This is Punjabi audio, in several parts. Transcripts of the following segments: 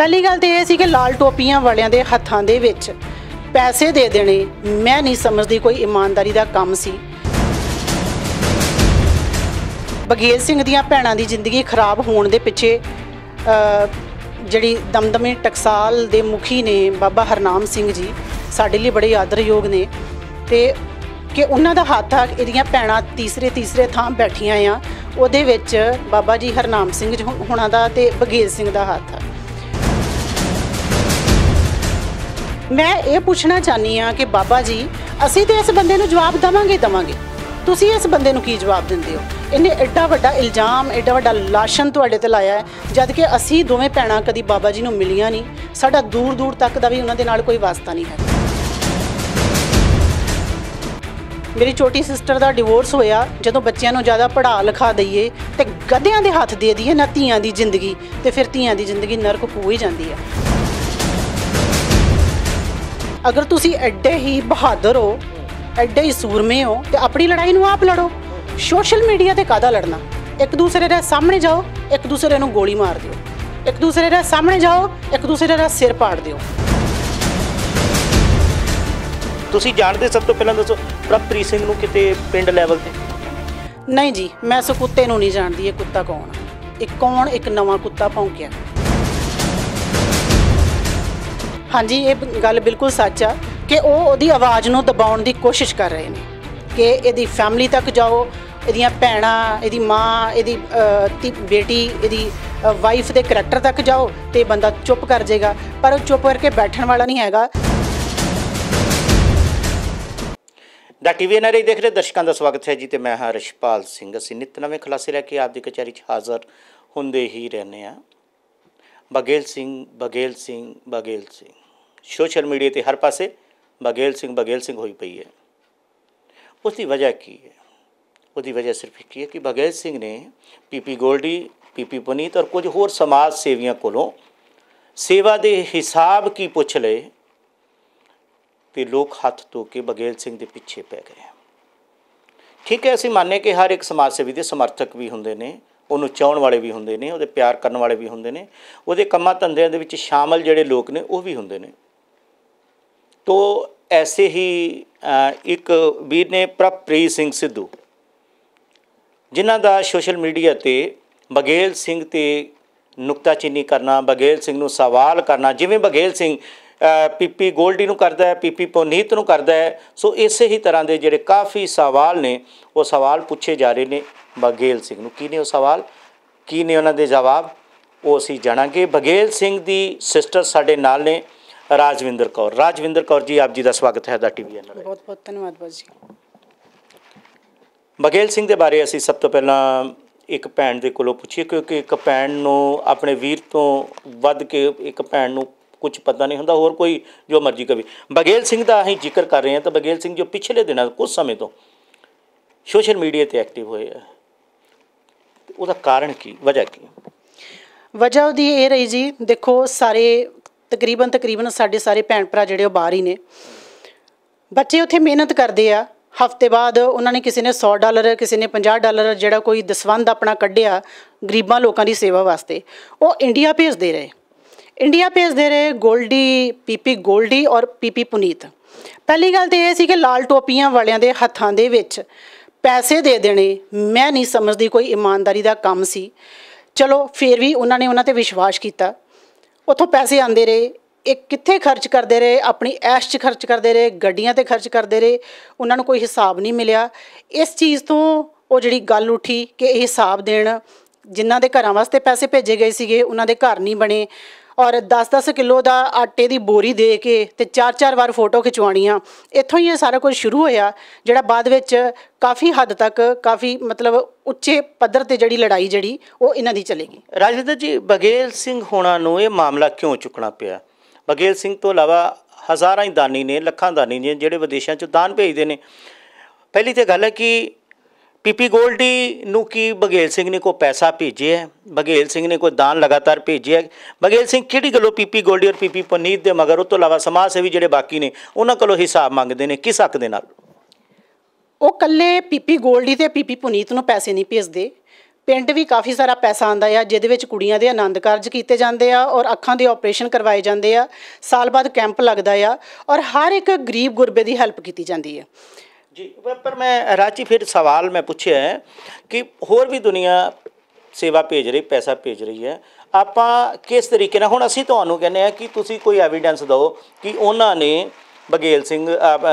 ਪਹਿਲੀ ਗੱਲ ਤੇ ਇਹ ਸੀ ਕਿ ਲਾਲ ਟੋਪੀਆਂ ਵਾਲਿਆਂ ਦੇ ਹੱਥਾਂ ਦੇ ਵਿੱਚ ਪੈਸੇ ਦੇ ਦੇਣੇ ਮੈਂ ਨਹੀਂ ਸਮਝਦੀ ਕੋਈ ਇਮਾਨਦਾਰੀ ਦਾ ਕੰਮ ਸੀ ਬਗੇਲ ਸਿੰਘ ਦੀਆਂ ਭੈਣਾਂ ਦੀ ਜ਼ਿੰਦਗੀ ਖਰਾਬ ਹੋਣ ਦੇ ਪਿੱਛੇ ਜਿਹੜੀ ਦਮਦਮੇ ਟਕਸਾਲ ਦੇ ਮੁਖੀ ਨੇ ਬਾਬਾ ਹਰਨਾਮ ਸਿੰਘ ਜੀ ਸਾਡੇ ਲਈ ਬੜੇ ਆਦਰਯੋਗ ਨੇ ਤੇ ਕਿ ਉਹਨਾਂ ਦਾ ਹੱਥ ਆ ਇਹਦੀਆਂ ਭੈਣਾਂ ਤੀਸਰੇ ਤੀਸਰੇ ਥਾਂ ਬੈਠੀਆਂ ਆ ਉਹਦੇ ਵਿੱਚ ਬਾਬਾ ਜੀ ਹਰਨਾਮ ਸਿੰਘ ਜੀ ਹੁਣਾਂ ਦਾ ਤੇ ਬਗੇਲ ਸਿੰਘ ਦਾ ਹੱਥ ਆ ਮੈਂ ਇਹ ਪੁੱਛਣਾ ਚਾਹਨੀ ਆ ਕਿ ਬਾਬਾ ਜੀ ਅਸੀਂ ਤੇ ਇਸ ਬੰਦੇ ਨੂੰ ਜਵਾਬ ਦਵਾਂਗੇ ਦਵਾਂਗੇ ਤੁਸੀਂ ਇਸ ਬੰਦੇ ਨੂੰ ਕੀ ਜਵਾਬ ਦਿੰਦੇ ਹੋ ਇਹਨੇ ਐਡਾ ਵੱਡਾ ਇਲਜ਼ਾਮ ਐਡਾ ਵੱਡਾ ਲਾਸ਼ਨ ਤੁਹਾਡੇ ਤੇ ਲਾਇਆ ਹੈ ਜਦ ਕਿ ਅਸੀਂ ਦੋਵੇਂ ਭੈਣਾਂ ਕਦੀ ਬਾਬਾ ਜੀ ਨੂੰ ਮਿਲੀਆਂ ਨਹੀਂ ਸਾਡਾ ਦੂਰ ਦੂਰ ਤੱਕ ਦਾ ਵੀ ਉਹਨਾਂ ਦੇ ਨਾਲ ਕੋਈ ਵਾਸਤਾ ਨਹੀਂ ਹੈ ਮੇਰੀ ਛੋਟੀ ਸਿਸਟਰ ਦਾ ਡਿਵੋਰਸ ਹੋਇਆ ਜਦੋਂ ਬੱਚਿਆਂ ਨੂੰ ਜ਼ਿਆਦਾ ਪੜ੍ਹਾ ਲਿਖਾ ਦਈਏ ਤੇ ਗਧਿਆਂ ਦੇ ਹੱਥ ਦੇ ਦਈਏ ਨਾ ਧੀਆਂ ਦੀ ਜ਼ਿੰਦਗੀ ਤੇ ਫਿਰ ਧੀਆਂ ਦੀ ਜ਼ਿੰਦਗੀ ਨਰਕ ਹੋ ਹੀ ਜਾਂਦੀ ਹੈ ਅਗਰ ਤੁਸੀਂ ਐਡੇ ਹੀ ਬਹਾਦਰ ਹੋ ਐਡੇ ਹੀ ਸੂਰਮੇ ਹੋ ਤੇ ਆਪਣੀ ਲੜਾਈ ਨੂੰ ਆਪ ਲੜੋ ਸੋਸ਼ਲ ਮੀਡੀਆ ਤੇ ਕਾਦਾ ਲੜਨਾ ਇੱਕ ਦੂਸਰੇ ਦੇ ਸਾਹਮਣੇ ਜਾਓ ਇੱਕ ਦੂਸਰੇ ਨੂੰ ਗੋਲੀ ਮਾਰ ਦਿਓ ਇੱਕ ਦੂਸਰੇ ਦੇ ਸਾਹਮਣੇ ਜਾਓ ਇੱਕ ਦੂਸਰੇ ਦਾ ਸਿਰ ਪਾੜ ਦਿਓ ਤੁਸੀਂ ਜਾਣਦੇ ਸਭ ਤੋਂ ਪਹਿਲਾਂ ਦੱਸੋ ਪ੍ਰਭਪ੍ਰੀਤ ਸਿੰਘ ਨੂੰ ਕਿਤੇ ਪਿੰਡ ਲੈਵਲ ਤੇ ਨਹੀਂ ਜੀ ਮੈਂ ਸੋ ਕੁੱਤੇ ਨੂੰ ਨਹੀਂ ਜਾਣਦੀ ਇਹ ਕੁੱਤਾ ਕੌਣ ਆ ਇਹ ਕੌਣ ਇੱਕ ਨਵਾਂ ਕੁੱਤਾ ਭੌਂਕਿਆ ਹਾਂਜੀ ਇਹ ਗੱਲ ਬਿਲਕੁਲ ਸੱਚ ਆ ਕਿ ਉਹ ਉਹਦੀ ਆਵਾਜ਼ ਨੂੰ ਦਬਾਉਣ ਦੀ ਕੋਸ਼ਿਸ਼ ਕਰ ਰਹੇ ਨੇ ਕਿ ਇਹਦੀ ਫੈਮਿਲੀ ਤੱਕ ਜਾਓ ਇਹਦੀਆਂ ਭੈਣਾਂ ਇਹਦੀ ਮਾਂ ਇਹਦੀ ਬੇਟੀ ਇਹਦੀ ਵਾਈਫ ਦੇ ਕੈਰੈਕਟਰ ਤੱਕ ਜਾਓ ਤੇ ਬੰਦਾ ਚੁੱਪ ਕਰ ਜਾਏਗਾ ਪਰ ਉਹ ਚੁੱਪ ਕਰਕੇ ਬੈਠਣ ਵਾਲਾ ਨਹੀਂ ਹੈਗਾ ਦਾ ਟੀਵੀ ਐਨਆਰਆਈ ਦੇਖ ਰਹੇ ਦਰਸ਼ਕਾਂ ਦਾ ਸਵਾਗਤ ਹੈ ਜੀ ਤੇ ਮੈਂ ਹਾਂ ਰਿਸ਼ਪਾਲ ਸਿੰਘ ਅਸੀਂ ਨਿਤ ਨਵੇਂ ਖਲਾਸੇ ਲੈ ਕੇ ਆਪ ਦੀ ਕਚਹਿਰੀ 'ਚ ਹਾਜ਼ਰ ਹੁੰਦੇ ਹੀ ਰਹਿੰਦੇ ਆ ਬਗੇਲ ਸਿੰਘ ਬਗੇਲ ਸਿੰਘ ਬਗੇਲ ਸਿੰਘ ਸੋਸ਼ਲ ਮੀਡੀਆ ਤੇ ਹਰ ਪਾਸੇ ਬਗੇਲ ਸਿੰਘ ਬਗੇਲ ਸਿੰਘ ਹੋਈ ਪਈ ਹੈ ਉਸ ਦੀ ਵਜ੍ਹਾ ਕੀ ਹੈ ਉਸ ਦੀ ਵਜ੍ਹਾ ਸਿਰਫ ਇਹ ਹੈ ਕਿ ਬਗੇਲ ਸਿੰਘ ਨੇ ਪੀਪੀ ਗੋਲਡੀ ਪੀਪੀ ਪੁਨੀਤ ਔਰ ਕੁਝ ਹੋਰ ਸਮਾਜ ਸੇਵੀਆਂ ਕੋਲੋਂ ਸੇਵਾ ਦੇ ਹਿਸਾਬ ਕੀ ਪੁੱਛ ਲਏ ਤੇ ਲੋਕ ਹੱਥ ਧੋ ਕੇ ਬਗੇਲ ਸਿੰਘ ਦੇ ਪਿੱਛੇ ਪੈ ਗਏ ਠੀਕ ਹੈ ਅਸੀਂ ਮੰਨਨੇ ਕਿ ਹਰ ਇੱਕ ਸਮਾਜ ਸੇਵੀ ਦੇ ਸਮਰਥਕ ਵੀ ਹੁੰਦੇ ਨੇ ਉਹਨੂੰ ਚਾਹਣ ਵਾਲੇ ਵੀ ਹੁੰਦੇ ਨੇ ਉਹਦੇ ਪਿਆਰ ਕਰਨ ਵਾਲੇ ਵੀ ਹੁੰਦੇ ਨੇ ਉਹਦੇ ਕੰਮਾਂ ਧੰਦਿਆਂ ਦੇ ਵਿੱਚ ਸ਼ਾਮਲ ਜਿਹੜੇ ਲੋਕ ਨੇ ਉਹ ਵੀ ਹੁੰਦੇ ਨੇ तो ਐਸੇ ਹੀ ਇੱਕ ਵੀਰ ਨੇ ਪ੍ਰਪਰੀ ਸਿੰਘ ਸਿੱਧੂ ਜਿਨ੍ਹਾਂ ਦਾ ਸੋਸ਼ਲ ਮੀਡੀਆ ਤੇ ਬਗੇਲ ਸਿੰਘ ਤੇ ਨੁਕਤਾ ਨੁਕਤਾਚੀਨੀ ਕਰਨਾ ਬਗੇਲ ਸਿੰਘ ਨੂੰ ਸਵਾਲ ਕਰਨਾ ਜਿਵੇਂ ਬਗੇਲ ਸਿੰਘ ਪੀਪੀ ਗੋਲਡੀ ਨੂੰ ਕਰਦਾ ਹੈ ਪੀਪੀ ਪੋਨੀਤ ਨੂੰ ਕਰਦਾ ਹੈ ਸੋ ਇਸੇ ਹੀ ਤਰ੍ਹਾਂ ਦੇ ਜਿਹੜੇ ਕਾਫੀ ਸਵਾਲ ਨੇ ਉਹ ਸਵਾਲ ਪੁੱਛੇ ਜਾ ਰਹੇ ਨੇ ਬਗੇਲ ਸਿੰਘ ਨੂੰ ਕੀ ਨੇ ਉਹ ਸਵਾਲ ਕੀ ਨੇ ਉਹਨਾਂ ਦੇ ਜਵਾਬ ਉਹ ਅਸੀਂ ਜਾਣਾਂਗੇ ਬਗੇਲ ਸਿੰਘ ਦੀ ਸਿਸਟਰ ਸਾਡੇ ਨਾਲ ਨੇ ਰਾਜਵਿੰਦਰ ਕੌਰ ਰਾਜਵਿੰਦਰ ਕੌਰ ਜੀ ਆਪ ਜੀ ਦਾ ਸਵਾਗਤ ਹੈ ਦਾ ਟੀਵੀ ਚੈਨਲ ਬਹੁਤ ਬਹੁਤ ਧੰਨਵਾਦ ਬਾਜੀ ਬਗੇਲ ਸਿੰਘ ਦੇ ਬਾਰੇ ਅਸੀਂ ਸਭ ਤੋਂ ਪਹਿਲਾਂ ਇੱਕ ਭੈਣ ਦੇ ਕੋਲੋਂ ਪੁੱਛੀ ਕਿਉਂਕਿ ਇੱਕ ਭੈਣ ਨੂੰ ਆਪਣੇ ਵੀਰ ਤੋਂ ਵੱਧ ਕੇ ਇੱਕ ਭੈਣ ਨੂੰ ਕੁਝ ਪਤਾ ਨਹੀਂ ਹੁੰਦਾ ਹੋਰ ਕੋਈ ਜੋ ਮਰਜ਼ੀ ਕਵੀ ਬਗੇਲ ਸਿੰਘ ਦਾ ਅਸੀਂ ਜ਼ਿਕਰ ਕਰ ਰਹੇ ਹਾਂ ਤਾਂ ਬਗੇਲ ਸਿੰਘ ਜੋ ਪਿਛਲੇ ਦਿਨਾਂ ਕੁਝ ਸਮੇਂ ਤੋਂ ਸੋਸ਼ਲ ਮੀਡੀਆ ਤੇ ਐਕਟਿਵ ਹੋਏ ਆ ਉਹਦਾ ਕਾਰਨ ਕੀ ਵਜ੍ਹਾ ਕੀ ਵਜ੍ਹਾ ਉਹਦੀ ਇਹ ਰਹੀ ਜੀ ਦੇਖੋ ਸਾਰੇ ਤਕਰੀਬਨ ਤਕਰੀਬਨ ਸਾਡੇ ਸਾਰੇ ਭੈਣ ਭਰਾ ਜਿਹੜੇ ਉਹ ਬਾਹਰ ਹੀ ਨੇ ਬੱਚੇ ਉੱਥੇ ਮਿਹਨਤ ਕਰਦੇ ਆ ਹਫਤੇ ਬਾਅਦ ਉਹਨਾਂ ਨੇ ਕਿਸੇ ਨੇ 100 ਡਾਲਰ ਕਿਸੇ ਨੇ 50 ਡਾਲਰ ਜਿਹੜਾ ਕੋਈ ਦਸਵੰਦ ਆਪਣਾ ਕੱਢਿਆ ਗਰੀਬਾਂ ਲੋਕਾਂ ਦੀ ਸੇਵਾ ਵਾਸਤੇ ਉਹ ਇੰਡੀਆ ਭੇਜਦੇ ਰਹੇ ਇੰਡੀਆ ਭੇਜਦੇ ਰਹੇ 골ਡੀ ਪੀਪੀ 골ਡੀ ਔਰ ਪੀਪੀ ਪੁਨੀਤ ਪਹਿਲੀ ਗੱਲ ਤੇ ਇਹ ਸੀ ਕਿ ਲਾਲ ਟੋਪੀਆਂ ਵਾਲਿਆਂ ਦੇ ਹੱਥਾਂ ਦੇ ਵਿੱਚ ਪੈਸੇ ਦੇ ਦੇਣੇ ਮੈਂ ਨਹੀਂ ਸਮਝਦੀ ਕੋਈ ਇਮਾਨਦਾਰੀ ਦਾ ਕੰਮ ਸੀ ਚਲੋ ਫਿਰ ਵੀ ਉਹਨਾਂ ਨੇ ਉਹਨਾਂ ਤੇ ਵਿਸ਼ਵਾਸ ਕੀਤਾ ਉੱਥੋਂ ਪੈਸੇ ਆਉਂਦੇ ਰਹੇ ਇਹ ਕਿੱਥੇ ਖਰਚ ਕਰਦੇ ਰਹੇ ਆਪਣੀ ਐਸ਼ 'ਚ ਖਰਚ ਕਰਦੇ ਰਹੇ ਗੱਡੀਆਂ ਤੇ ਖਰਚ ਕਰਦੇ ਰਹੇ ਉਹਨਾਂ ਨੂੰ ਕੋਈ ਹਿਸਾਬ ਨਹੀਂ ਮਿਲਿਆ ਇਸ ਚੀਜ਼ ਤੋਂ ਉਹ ਜਿਹੜੀ ਗੱਲ ਉੱਠੀ ਕਿ ਇਹ ਹਿਸਾਬ ਦੇਣ ਜਿਨ੍ਹਾਂ ਦੇ ਘਰਾਂ ਵਾਸਤੇ ਪੈਸੇ ਭੇਜੇ ਗਏ ਸੀਗੇ ਉਹਨਾਂ ਦੇ ਘਰ ਨਹੀਂ ਬਣੇ ਔਰ 10-10 ਕਿਲੋ ਦਾ ਆਟੇ ਦੀ ਬੋਰੀ ਦੇ ਕੇ ਤੇ ਚਾਰ ਚਾਰ ਵਾਰ ਫੋਟੋ ਖਿਚਵਾਣੀਆਂ ਇੱਥੋਂ ਹੀ ਇਹ ਸਾਰਾ ਕੁਝ ਸ਼ੁਰੂ ਹੋਇਆ ਜਿਹੜਾ ਬਾਅਦ ਵਿੱਚ ਕਾਫੀ ਹੱਦ ਤੱਕ ਕਾਫੀ ਮਤਲਬ ਉੱਚੇ ਪੱਧਰ ਤੇ ਜਿਹੜੀ ਲੜਾਈ ਜਿਹੜੀ ਉਹ ਇਹਨਾਂ ਦੀ ਚੱਲੇਗੀ ਰਾਜਿੰਦਰ ਜੀ ਬਗੇਲ ਸਿੰਘ ਹੋਣਾ ਨੂੰ ਇਹ ਮਾਮਲਾ ਕਿਉਂ ਚੁੱਕਣਾ ਪਿਆ ਬਗੇਲ ਸਿੰਘ ਤੋਂ ਇਲਾਵਾ ਹਜ਼ਾਰਾਂ ਹੀ ਦਾਨੀ ਨੇ ਲੱਖਾਂ ਦਾਨੀ ਨੇ ਜਿਹੜੇ ਵਿਦੇਸ਼ਾਂ 'ਚ ਦਾਨ ਭੇਜਦੇ ਨੇ ਪਹਿਲੀ ਤੇ ਗੱਲ ਹੈ ਕਿ ਪੀਪੀ ਗੋਲਡੀ ਨੂੰ ਕੀ ਬਗੇਲ ਸਿੰਘ ਨੇ ਕੋ ਪੈਸਾ ਭੇਜਿਆ ਬਗੇਲ ਸਿੰਘ ਨੇ ਕੋ ਦਾਨ ਲਗਾਤਾਰ ਭੇਜਿਆ ਬਗੇਲ ਸਿੰਘ ਕਿਹੜੀ ਗੱਲੋਂ ਪੀਪੀ ਗੋਲਡੀ ਔਰ ਪੀਪੀ ਪਨੀਤ ਦੇ ਮਗਰ ਉਹ ਤੋਂ ਇਲਾਵਾ ਸਮਾਜ ਸੇਵੀ ਜਿਹੜੇ ਬਾਕੀ ਨੇ ਉਹਨਾਂ ਕੋਲੋਂ ਹਿਸਾਬ ਮੰਗਦੇ ਨੇ ਕਿਸ ਹੱਕ ਦੇ ਨਾਲ ਉਹ ਕੱਲੇ ਪੀਪੀ ਗੋਲਡੀ ਤੇ ਪੀਪੀ ਪੁਨੀਤ ਨੂੰ ਪੈਸੇ ਨਹੀਂ ਭੇਜਦੇ ਪਿੰਡ ਵੀ ਕਾਫੀ ਸਾਰਾ ਪੈਸਾ ਆਂਦਾ ਆ ਜਿਹਦੇ ਵਿੱਚ ਕੁੜੀਆਂ ਦੇ ਆਨੰਦ ਕਾਰਜ ਕੀਤੇ ਜਾਂਦੇ ਆ ਔਰ ਅੱਖਾਂ ਦੇ ਆਪਰੇਸ਼ਨ ਕਰਵਾਏ ਜਾਂਦੇ ਆ ਸਾਲ ਬਾਅਦ ਕੈਂਪ ਲੱਗਦਾ ਆ ਔਰ ਹਰ ਇੱਕ ਗਰੀਬ ਗੁਰਬੇ ਦੀ ਹੈਲਪ ਕੀਤੀ ਜਾਂਦੀ ਹੈ ਜੀ ਪਰ ਮੈਂ ਰਾਚੀ ਫਿਰ ਸਵਾਲ ਮੈਂ ਪੁੱਛਿਆ ਹੈ ਕਿ ਹੋਰ ਵੀ ਦੁਨੀਆ ਸੇਵਾ ਭੇਜ ਰਹੀ ਪੈਸਾ ਭੇਜ ਰਹੀ ਹੈ ਆਪਾਂ ਕਿਸ ਤਰੀਕੇ ਨਾਲ ਹੁਣ ਅਸੀਂ ਤੁਹਾਨੂੰ ਕਹਿੰਦੇ ਆ ਕਿ ਤੁਸੀਂ ਕੋਈ ਐਵੀਡੈਂਸ ਦਿਓ ਕਿ ਉਹਨਾਂ ਨੇ ਬਗੇਲ ਸਿੰਘ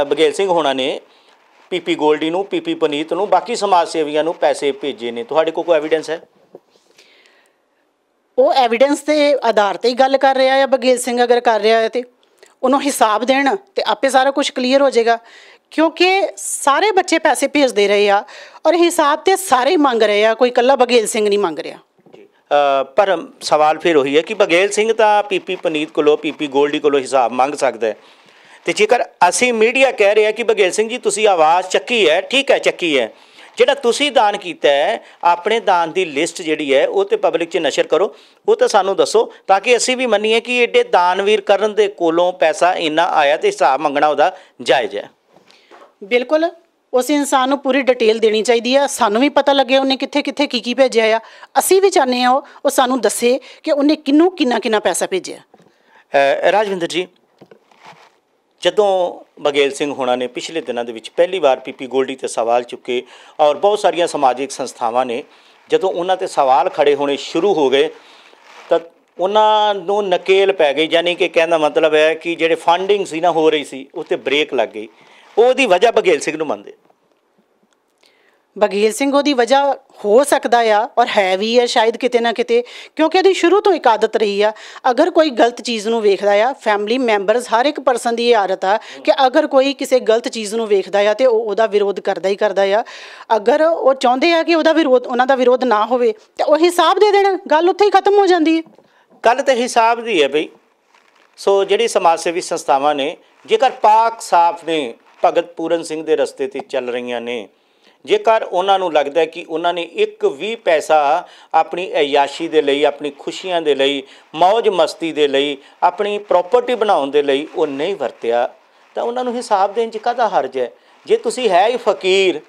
ਬਗੇਲ ਸਿੰਘ ਹੋਣਾ ਨੇ ਪੀਪੀ ਗੋਲਡੀ ਨੂੰ ਪੀਪੀ ਪਨੀਤ ਨੂੰ ਬਾਕੀ ਸਮਾਜ ਸੇਵੀਆਂ ਨੂੰ ਪੈਸੇ ਭੇਜੇ ਨੇ ਤੁਹਾਡੇ ਕੋਲ ਕੋਈ ਐਵੀਡੈਂਸ ਹੈ ਉਹ ਐਵੀਡੈਂਸ ਦੇ ਆਧਾਰ ਤੇ ਹੀ ਗੱਲ ਕਰ ਰਿਹਾ ਹੈ ਬਗੇਲ ਸਿੰਘ ਅਗਰ ਕਰ ਰਿਹਾ ਹੈ ਤੇ ਉਹਨੂੰ ਹਿਸਾਬ ਦੇਣ ਤੇ ਆਪੇ ਸਾਰਾ ਕੁਝ ਕਲੀਅਰ ਹੋ ਜਾਏਗਾ ਕਿਉਂਕਿ ਸਾਰੇ ਬੱਚੇ ਪੈਸੇ ਭੇਜਦੇ ਰਹੇ ਆ ਔਰ ਹਿਸਾਬ ਤੇ ਸਾਰੇ ਹੀ ਮੰਗ ਰਹੇ ਆ ਕੋਈ ਕੱਲਾ ਬਗੇਲ ਸਿੰਘ ਨਹੀਂ ਮੰਗ ਰਿਹਾ ਪਰ ਸਵਾਲ ਫਿਰ ਉਹੀ ਹੈ ਕਿ ਬਗੇਲ ਸਿੰਘ ਤਾਂ ਪੀਪੀ ਪਨੀਤ ਕੋਲੋਂ ਪੀਪੀ ਗੋਲਡੀ ਕੋਲੋਂ ਹਿਸਾਬ ਮੰਗ ਸਕਦਾ ਹੈ ਤੇ ਜੇਕਰ ਅਸੀਂ ਮੀਡੀਆ ਕਹਿ ਰਿਹਾ ਕਿ ਬਗੇਲ ਸਿੰਘ ਜੀ ਤੁਸੀਂ ਆਵਾਜ਼ ਚੱਕੀ ਹੈ ਠੀਕ ਹੈ ਚੱਕੀ ਹੈ ਜਿਹੜਾ ਤੁਸੀਂ ਦਾਨ ਕੀਤਾ ਹੈ ਆਪਣੇ ਦਾਨ ਦੀ ਲਿਸਟ ਜਿਹੜੀ ਹੈ ਉਹ ਤੇ ਪਬਲਿਕ 'ਚ ਨਸ਼ਰ ਕਰੋ ਉਹ ਤਾਂ ਸਾਨੂੰ ਦੱਸੋ ਤਾਂ ਕਿ ਅਸੀਂ ਵੀ ਮੰਨੀਏ ਕਿ ਏਡੇ ਦਾਨਵੀਰ ਕਰਨ ਦੇ ਕੋਲੋਂ ਪੈਸਾ ਇੰਨਾ ਆਇਆ ਤੇ ਹਿਸਾਬ ਮੰਗਣਾ ਉਹਦਾ ਜਾਇਜ਼ ਹੈ ਬਿਲਕੁਲ ਉਸ ਇਨਸਾਨ ਨੂੰ ਪੂਰੀ ਡਿਟੇਲ ਦੇਣੀ ਚਾਹੀਦੀ ਆ ਸਾਨੂੰ ਵੀ ਪਤਾ ਲੱਗੇ ਉਹਨੇ ਕਿੱਥੇ ਕਿੱਥੇ ਕੀ ਕੀ ਭੇਜਿਆ ਆ ਅਸੀਂ ਵੀ ਚਾਹਨੇ ਆ ਉਹ ਸਾਨੂੰ ਦੱਸੇ ਕਿ ਉਹਨੇ ਕਿੰਨੂ ਕਿੰਨਾ ਕਿੰਨਾ ਪੈਸਾ ਭੇਜਿਆ ਰਾਜਵਿੰਦਰ ਜੀ ਜਦੋਂ ਬਗੇਲ ਸਿੰਘ ਹੋਣਾ ਨੇ ਪਿਛਲੇ ਦਿਨਾਂ ਦੇ ਵਿੱਚ ਪਹਿਲੀ ਵਾਰ ਪੀਪੀ ਗੋਲਡੀ ਤੇ ਸਵਾਲ ਚੁੱਕੇ ਔਰ ਬਹੁਤ ਸਾਰੀਆਂ ਸਮਾਜਿਕ ਸੰਸਥਾਵਾਂ ਨੇ ਜਦੋਂ ਉਹਨਾਂ ਤੇ ਸਵਾਲ ਖੜੇ ਹੋਣੇ ਸ਼ੁਰੂ ਹੋ ਗਏ ਤਾਂ ਉਹਨਾਂ ਨੂੰ ਨਕੇਲ ਪੈ ਗਈ ਯਾਨੀ ਕਿ ਕਹਿੰਦਾ ਮਤਲਬ ਹੈ ਕਿ ਜਿਹੜੇ ਫੰਡਿੰਗ ਸੀ ਨਾ ਹੋ ਰਹੀ ਸੀ ਉੱਤੇ ਬ੍ਰੇਕ ਲੱਗ ਗਈ ਉਹਦੀ ਵਜ੍ਹਾ ਬਗੇਲ ਸਿੰਘ ਨੂੰ ਮੰਨਦੇ ਬਗੇਲ ਸਿੰਘ ਉਹਦੀ ਵਜ੍ਹਾ ਹੋ ਸਕਦਾ ਆ ਔਰ ਹੈ ਵੀ ਆ ਸ਼ਾਇਦ ਕਿਤੇ ਨਾ ਕਿਤੇ ਕਿਉਂਕਿ ਇਹਦੀ ਸ਼ੁਰੂ ਤੋਂ ਇੱਕ ਆਦਤ ਰਹੀ ਆ ਅਗਰ ਕੋਈ ਗਲਤ ਚੀਜ਼ ਨੂੰ ਵੇਖਦਾ ਆ ਫੈਮਿਲੀ ਮੈਂਬਰਸ ਹਰ ਇੱਕ ਪਰਸਨ ਦੀ ਇਹ ਆਦਤ ਆ ਕਿ ਅਗਰ ਕੋਈ ਕਿਸੇ ਗਲਤ ਚੀਜ਼ ਨੂੰ ਵੇਖਦਾ ਆ ਤੇ ਉਹ ਉਹਦਾ ਵਿਰੋਧ ਕਰਦਾ ਹੀ ਕਰਦਾ ਆ ਅਗਰ ਉਹ ਚਾਹੁੰਦੇ ਆ ਕਿ ਉਹਦਾ ਵਿਰੋਧ ਉਹਨਾਂ ਦਾ ਵਿਰੋਧ ਨਾ ਹੋਵੇ ਤੇ ਉਹ ਹਿਸਾਬ ਦੇ ਦੇਣ ਗੱਲ ਉੱਥੇ ਹੀ ਖਤਮ ਹੋ ਜਾਂਦੀ ਹੈ ਗੱਲ ਤੇ ਹਿਸਾਬ ਦੀ ਹੈ ਬਈ ਸੋ ਜਿਹੜੀ ਸਮਾਜ ਸੇਵੀ ਸੰਸਥਾਵਾਂ ਨੇ ਜੇਕਰ ਪਾਕ ਸਾਫ ਨੇ ਭਗਤ ਪੂਰਨ ਸਿੰਘ ਦੇ ਰਸਤੇ ਤੇ ਚੱਲ ਰਹੀਆਂ ਨੇ ਜੇਕਰ ਉਹਨਾਂ ਨੂੰ ਲੱਗਦਾ ਹੈ ਕਿ ਉਹਨਾਂ ਨੇ ਇੱਕ ਵੀ ਪੈਸਾ ਆਪਣੀ ਅਯਾਸ਼ੀ ਦੇ ਲਈ ਆਪਣੀ ਖੁਸ਼ੀਆਂ ਦੇ ਲਈ ਮौज ਮਸਤੀ ਦੇ ਲਈ ਆਪਣੀ ਪ੍ਰਾਪਰਟੀ ਬਣਾਉਣ ਦੇ ਲਈ ਉਹ ਨਹੀਂ ਵਰਤਿਆ ਤਾਂ ਉਹਨਾਂ ਨੂੰ ਹਿਸਾਬ ਦੇਣ 'ਚ ਕਾਹਦਾ ਹਰਜ ਹੈ ਜੇ ਤੁਸੀਂ ਹੈ ਹੀ ਫਕੀਰ